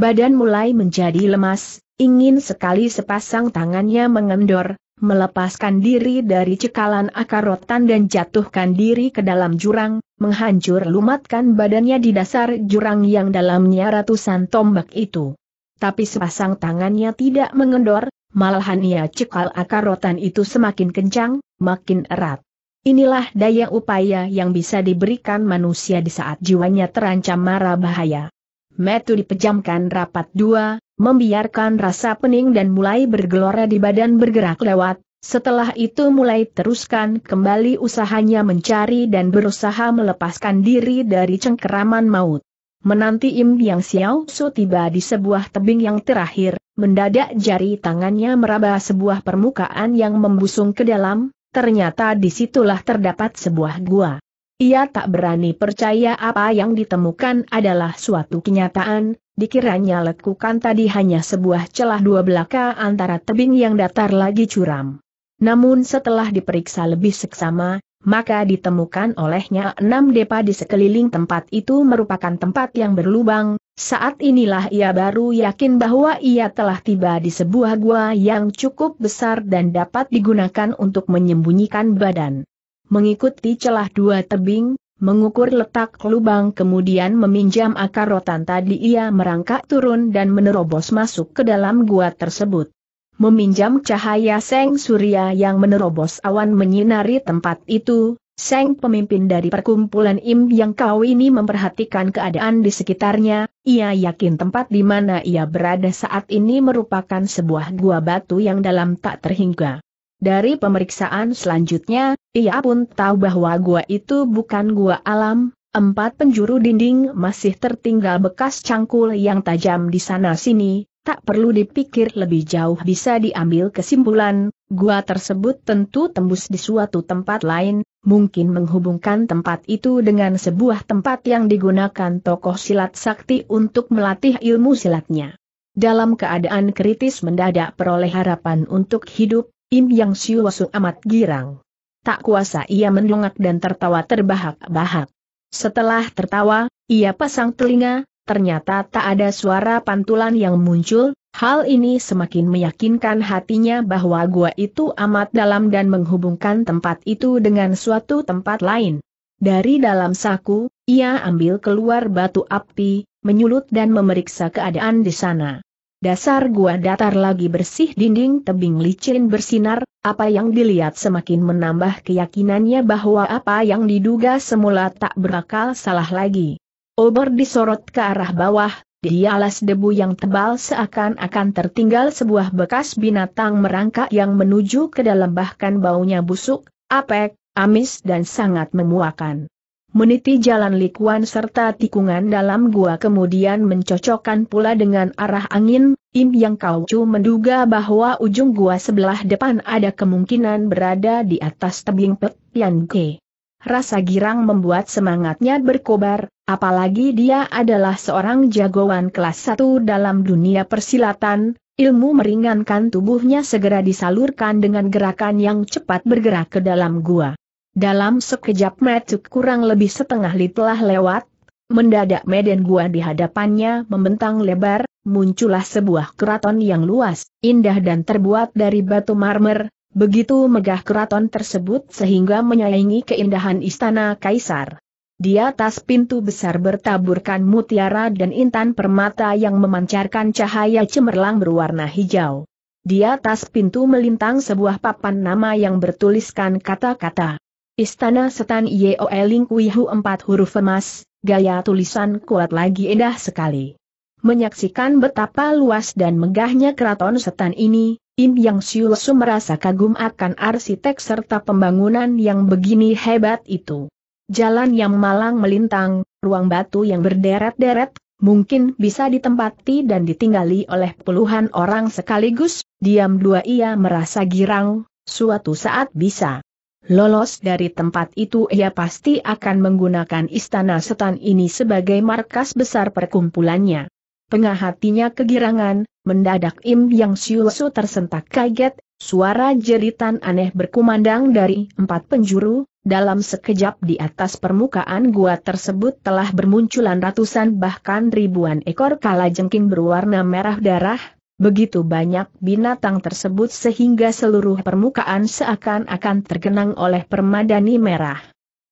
badan mulai menjadi lemas, ingin sekali sepasang tangannya mengendor, melepaskan diri dari cekalan akar rotan dan jatuhkan diri ke dalam jurang, menghancur lumatkan badannya di dasar jurang yang dalamnya ratusan tombak itu. Tapi sepasang tangannya tidak mengendor, malahan ia cekal akar rotan itu semakin kencang, makin erat. Inilah daya upaya yang bisa diberikan manusia di saat jiwanya terancam marah bahaya. Metu dipejamkan rapat dua, membiarkan rasa pening dan mulai bergelora di badan bergerak lewat, setelah itu mulai teruskan kembali usahanya mencari dan berusaha melepaskan diri dari cengkeraman maut. Menanti Im Yang Xiao Su tiba di sebuah tebing yang terakhir, mendadak jari tangannya meraba sebuah permukaan yang membusung ke dalam, ternyata disitulah terdapat sebuah gua. Ia tak berani percaya apa yang ditemukan adalah suatu kenyataan, dikiranya lekukan tadi hanya sebuah celah dua belaka antara tebing yang datar lagi curam. Namun setelah diperiksa lebih seksama, maka ditemukan olehnya enam depa di sekeliling tempat itu merupakan tempat yang berlubang, saat inilah ia baru yakin bahwa ia telah tiba di sebuah gua yang cukup besar dan dapat digunakan untuk menyembunyikan badan mengikuti celah dua tebing, mengukur letak lubang kemudian meminjam akar rotan tadi ia merangkak turun dan menerobos masuk ke dalam gua tersebut. Meminjam cahaya Seng Surya yang menerobos awan menyinari tempat itu, Seng pemimpin dari perkumpulan Im yang kau ini memperhatikan keadaan di sekitarnya, ia yakin tempat di mana ia berada saat ini merupakan sebuah gua batu yang dalam tak terhingga. Dari pemeriksaan selanjutnya, ia pun tahu bahwa gua itu bukan gua alam, empat penjuru dinding masih tertinggal bekas cangkul yang tajam di sana-sini, tak perlu dipikir lebih jauh bisa diambil kesimpulan, gua tersebut tentu tembus di suatu tempat lain, mungkin menghubungkan tempat itu dengan sebuah tempat yang digunakan tokoh silat sakti untuk melatih ilmu silatnya. Dalam keadaan kritis mendadak peroleh harapan untuk hidup, Im Yang wasu amat girang tak kuasa ia mendongak dan tertawa terbahak-bahak. Setelah tertawa, ia pasang telinga, ternyata tak ada suara pantulan yang muncul, hal ini semakin meyakinkan hatinya bahwa gua itu amat dalam dan menghubungkan tempat itu dengan suatu tempat lain. Dari dalam saku, ia ambil keluar batu api, menyulut dan memeriksa keadaan di sana. Dasar gua datar lagi bersih dinding tebing licin bersinar, apa yang dilihat semakin menambah keyakinannya bahwa apa yang diduga semula tak berakal salah lagi. Ober disorot ke arah bawah, di alas debu yang tebal seakan-akan tertinggal sebuah bekas binatang merangkak yang menuju ke dalam bahkan baunya busuk, apek, amis dan sangat memuakan meniti jalan likuan serta tikungan dalam gua kemudian mencocokkan pula dengan arah angin, Im Yang Kau Chu menduga bahwa ujung gua sebelah depan ada kemungkinan berada di atas tebing Pek Yan Ke. Rasa girang membuat semangatnya berkobar, apalagi dia adalah seorang jagoan kelas satu dalam dunia persilatan, ilmu meringankan tubuhnya segera disalurkan dengan gerakan yang cepat bergerak ke dalam gua. Dalam sekejap mata, kurang lebih setengah li telah lewat, mendadak medan gua di hadapannya membentang lebar, muncullah sebuah keraton yang luas, indah dan terbuat dari batu marmer, begitu megah keraton tersebut sehingga menyaingi keindahan istana kaisar. Di atas pintu besar bertaburkan mutiara dan intan permata yang memancarkan cahaya cemerlang berwarna hijau. Di atas pintu melintang sebuah papan nama yang bertuliskan kata-kata Istana Setan Yeo Ling Kuihu empat huruf emas, gaya tulisan kuat lagi indah sekali. Menyaksikan betapa luas dan megahnya keraton setan ini, Im Yang Siu Su merasa kagum akan arsitek serta pembangunan yang begini hebat itu. Jalan yang malang melintang, ruang batu yang berderet-deret, mungkin bisa ditempati dan ditinggali oleh puluhan orang sekaligus, diam dua ia merasa girang, suatu saat bisa Lolos dari tempat itu ia pasti akan menggunakan istana setan ini sebagai markas besar perkumpulannya. Pengahatinya kegirangan, mendadak Im Yang Su tersentak kaget, suara jeritan aneh berkumandang dari empat penjuru, dalam sekejap di atas permukaan gua tersebut telah bermunculan ratusan bahkan ribuan ekor kalajengking berwarna merah darah, Begitu banyak binatang tersebut sehingga seluruh permukaan seakan-akan tergenang oleh permadani merah.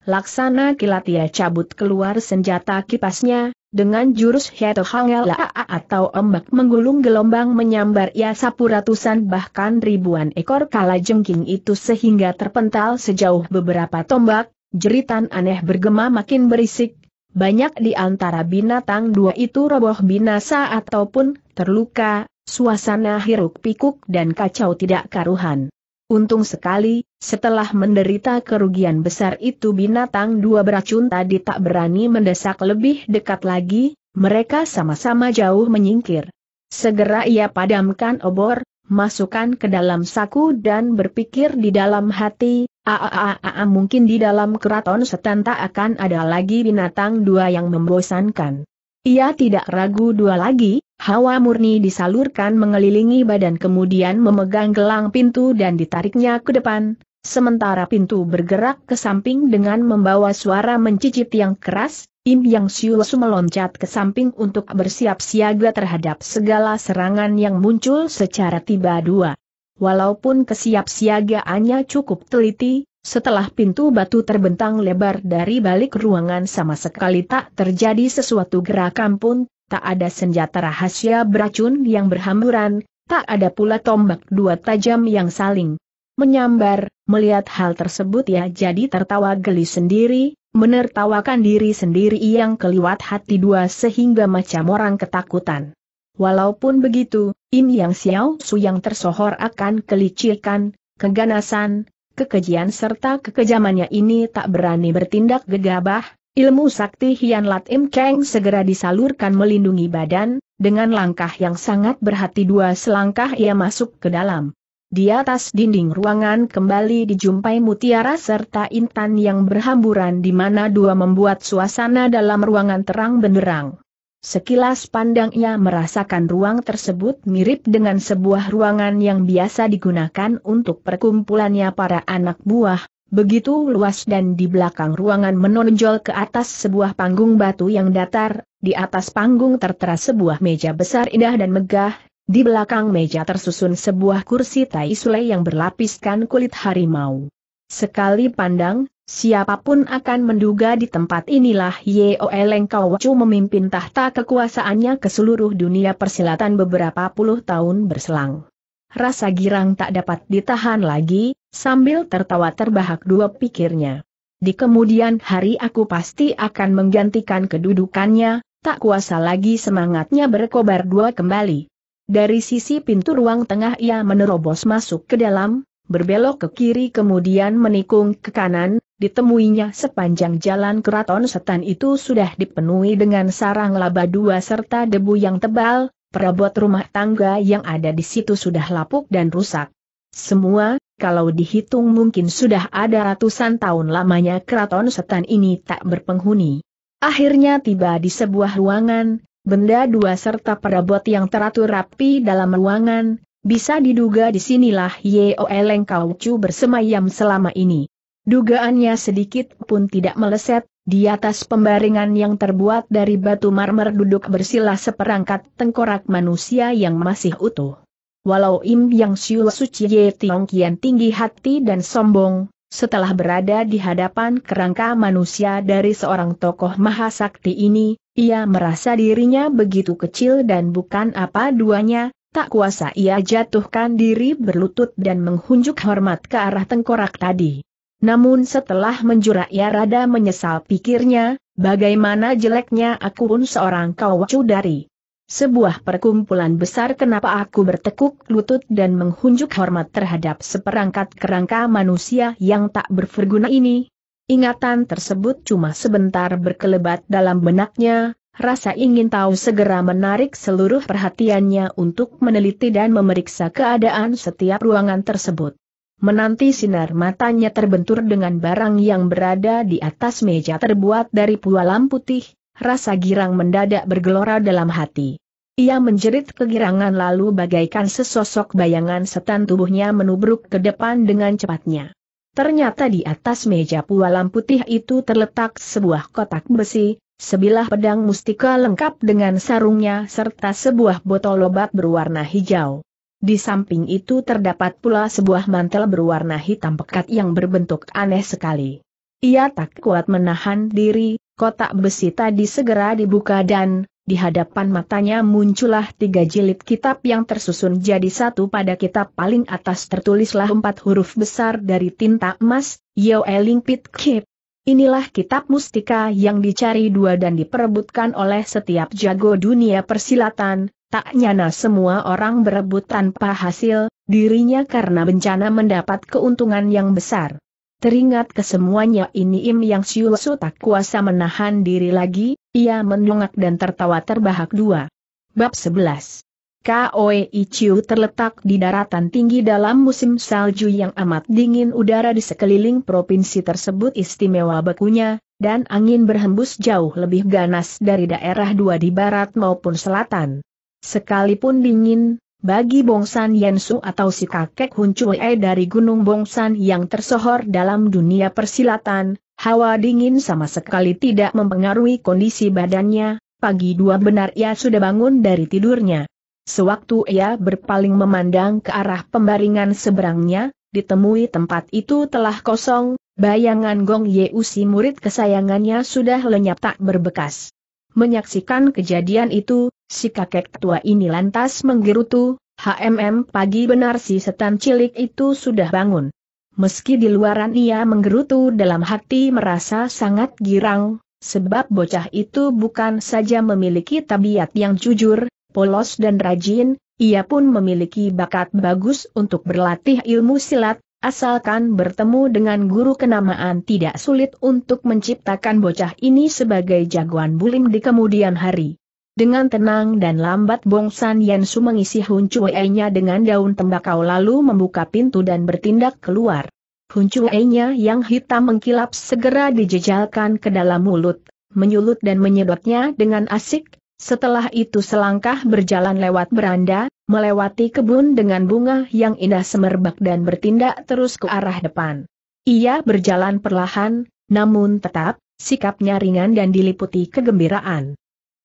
Laksana Kilatia cabut keluar senjata kipasnya, dengan jurus Hyato atau ombak menggulung gelombang menyambar ia sapu ratusan bahkan ribuan ekor kala jengking itu sehingga terpental sejauh beberapa tombak, jeritan aneh bergema makin berisik, banyak di antara binatang dua itu roboh binasa ataupun terluka, Suasana hiruk pikuk dan kacau tidak karuhan. Untung sekali, setelah menderita kerugian besar itu binatang dua beracun tadi tak berani mendesak lebih dekat lagi, mereka sama-sama jauh menyingkir. Segera ia padamkan obor, masukkan ke dalam saku dan berpikir di dalam hati, aaaa mungkin di dalam keraton setan tak akan ada lagi binatang dua yang membosankan. Ia tidak ragu dua lagi, hawa murni disalurkan mengelilingi badan kemudian memegang gelang pintu dan ditariknya ke depan, sementara pintu bergerak ke samping dengan membawa suara mencicit yang keras, Im Yang su meloncat ke samping untuk bersiap siaga terhadap segala serangan yang muncul secara tiba tiba Walaupun kesiapsiagaannya cukup teliti, setelah pintu batu terbentang lebar dari balik ruangan sama sekali tak terjadi sesuatu gerakan pun, tak ada senjata rahasia beracun yang berhamburan, tak ada pula tombak dua tajam yang saling menyambar, melihat hal tersebut ya jadi tertawa geli sendiri, menertawakan diri sendiri yang keliwat hati dua sehingga macam orang ketakutan. Walaupun begitu, Im Yang Xiao Su yang tersohor akan kelicikan, keganasan, kekejian serta kekejamannya ini tak berani bertindak gegabah, ilmu sakti Hian Lat Im Cheng segera disalurkan melindungi badan, dengan langkah yang sangat berhati dua selangkah ia masuk ke dalam. Di atas dinding ruangan kembali dijumpai mutiara serta intan yang berhamburan di mana dua membuat suasana dalam ruangan terang benderang. Sekilas pandang ia merasakan ruang tersebut mirip dengan sebuah ruangan yang biasa digunakan untuk perkumpulannya para anak buah, begitu luas dan di belakang ruangan menonjol ke atas sebuah panggung batu yang datar, di atas panggung tertera sebuah meja besar indah dan megah, di belakang meja tersusun sebuah kursi tai sulai yang berlapiskan kulit harimau. Sekali pandang, Siapapun akan menduga di tempat inilah Yeo Eleng Kawacu memimpin tahta kekuasaannya ke seluruh dunia persilatan beberapa puluh tahun berselang. Rasa girang tak dapat ditahan lagi, sambil tertawa terbahak dua pikirnya. Di kemudian hari aku pasti akan menggantikan kedudukannya, tak kuasa lagi semangatnya berkobar dua kembali. Dari sisi pintu ruang tengah ia menerobos masuk ke dalam, berbelok ke kiri kemudian menikung ke kanan, ditemuinya sepanjang jalan keraton setan itu sudah dipenuhi dengan sarang laba dua serta debu yang tebal, perabot rumah tangga yang ada di situ sudah lapuk dan rusak. Semua, kalau dihitung mungkin sudah ada ratusan tahun lamanya keraton setan ini tak berpenghuni. Akhirnya tiba di sebuah ruangan, benda dua serta perabot yang teratur rapi dalam ruangan, bisa diduga disinilah Yeo Elengkau Chu bersemayam selama ini. Dugaannya sedikit pun tidak meleset, di atas pembaringan yang terbuat dari batu marmer duduk bersila seperangkat tengkorak manusia yang masih utuh. Walau Im Yang Siu Suci Ye Tiong kian tinggi hati dan sombong, setelah berada di hadapan kerangka manusia dari seorang tokoh mahasakti ini, ia merasa dirinya begitu kecil dan bukan apa duanya, tak kuasa ia jatuhkan diri berlutut dan menghunjuk hormat ke arah tengkorak tadi. Namun setelah menjura ia rada menyesal pikirnya, bagaimana jeleknya aku pun seorang kawacu dari sebuah perkumpulan besar kenapa aku bertekuk lutut dan menghunjuk hormat terhadap seperangkat kerangka manusia yang tak berguna ini. Ingatan tersebut cuma sebentar berkelebat dalam benaknya, rasa ingin tahu segera menarik seluruh perhatiannya untuk meneliti dan memeriksa keadaan setiap ruangan tersebut menanti sinar matanya terbentur dengan barang yang berada di atas meja terbuat dari pualam putih, rasa girang mendadak bergelora dalam hati. Ia menjerit kegirangan lalu bagaikan sesosok bayangan setan tubuhnya menubruk ke depan dengan cepatnya. Ternyata di atas meja pualam putih itu terletak sebuah kotak besi, sebilah pedang mustika lengkap dengan sarungnya serta sebuah botol obat berwarna hijau. Di samping itu terdapat pula sebuah mantel berwarna hitam pekat yang berbentuk aneh sekali. Ia tak kuat menahan diri, kotak besi tadi segera dibuka dan, di hadapan matanya muncullah tiga jilid kitab yang tersusun jadi satu pada kitab paling atas tertulislah empat huruf besar dari tinta emas, Yoeling Eling Pit Kip. Inilah kitab mustika yang dicari dua dan diperebutkan oleh setiap jago dunia persilatan, Tak nyana semua orang berebut tanpa hasil, dirinya karena bencana mendapat keuntungan yang besar. Teringat kesemuanya ini Im Yang su tak kuasa menahan diri lagi, ia mendongak dan tertawa terbahak dua. Bab 11 Koe Ichiu terletak di daratan tinggi dalam musim salju yang amat dingin udara di sekeliling provinsi tersebut istimewa bekunya, dan angin berhembus jauh lebih ganas dari daerah dua di barat maupun selatan. Sekalipun dingin, bagi Bongsan Yensu atau si kakek Huncue dari Gunung Bongsan yang tersohor dalam dunia persilatan, hawa dingin sama sekali tidak mempengaruhi kondisi badannya, pagi dua benar ia sudah bangun dari tidurnya. Sewaktu ia berpaling memandang ke arah pembaringan seberangnya, ditemui tempat itu telah kosong, bayangan Gong Yeusi murid kesayangannya sudah lenyap tak berbekas. Menyaksikan kejadian itu, si kakek tua ini lantas menggerutu, HMM pagi benar si setan cilik itu sudah bangun. Meski di luaran ia menggerutu dalam hati merasa sangat girang, sebab bocah itu bukan saja memiliki tabiat yang jujur, polos dan rajin, ia pun memiliki bakat bagus untuk berlatih ilmu silat, Asalkan bertemu dengan guru kenamaan tidak sulit untuk menciptakan bocah ini sebagai jagoan bulim di kemudian hari. Dengan tenang dan lambat Bong San Yansu mengisi Hun Chue-nya dengan daun tembakau lalu membuka pintu dan bertindak keluar. Hun Chue-nya yang hitam mengkilap segera dijejalkan ke dalam mulut, menyulut dan menyedotnya dengan asik, setelah itu selangkah berjalan lewat beranda, melewati kebun dengan bunga yang indah semerbak dan bertindak terus ke arah depan. Ia berjalan perlahan, namun tetap, sikapnya ringan dan diliputi kegembiraan.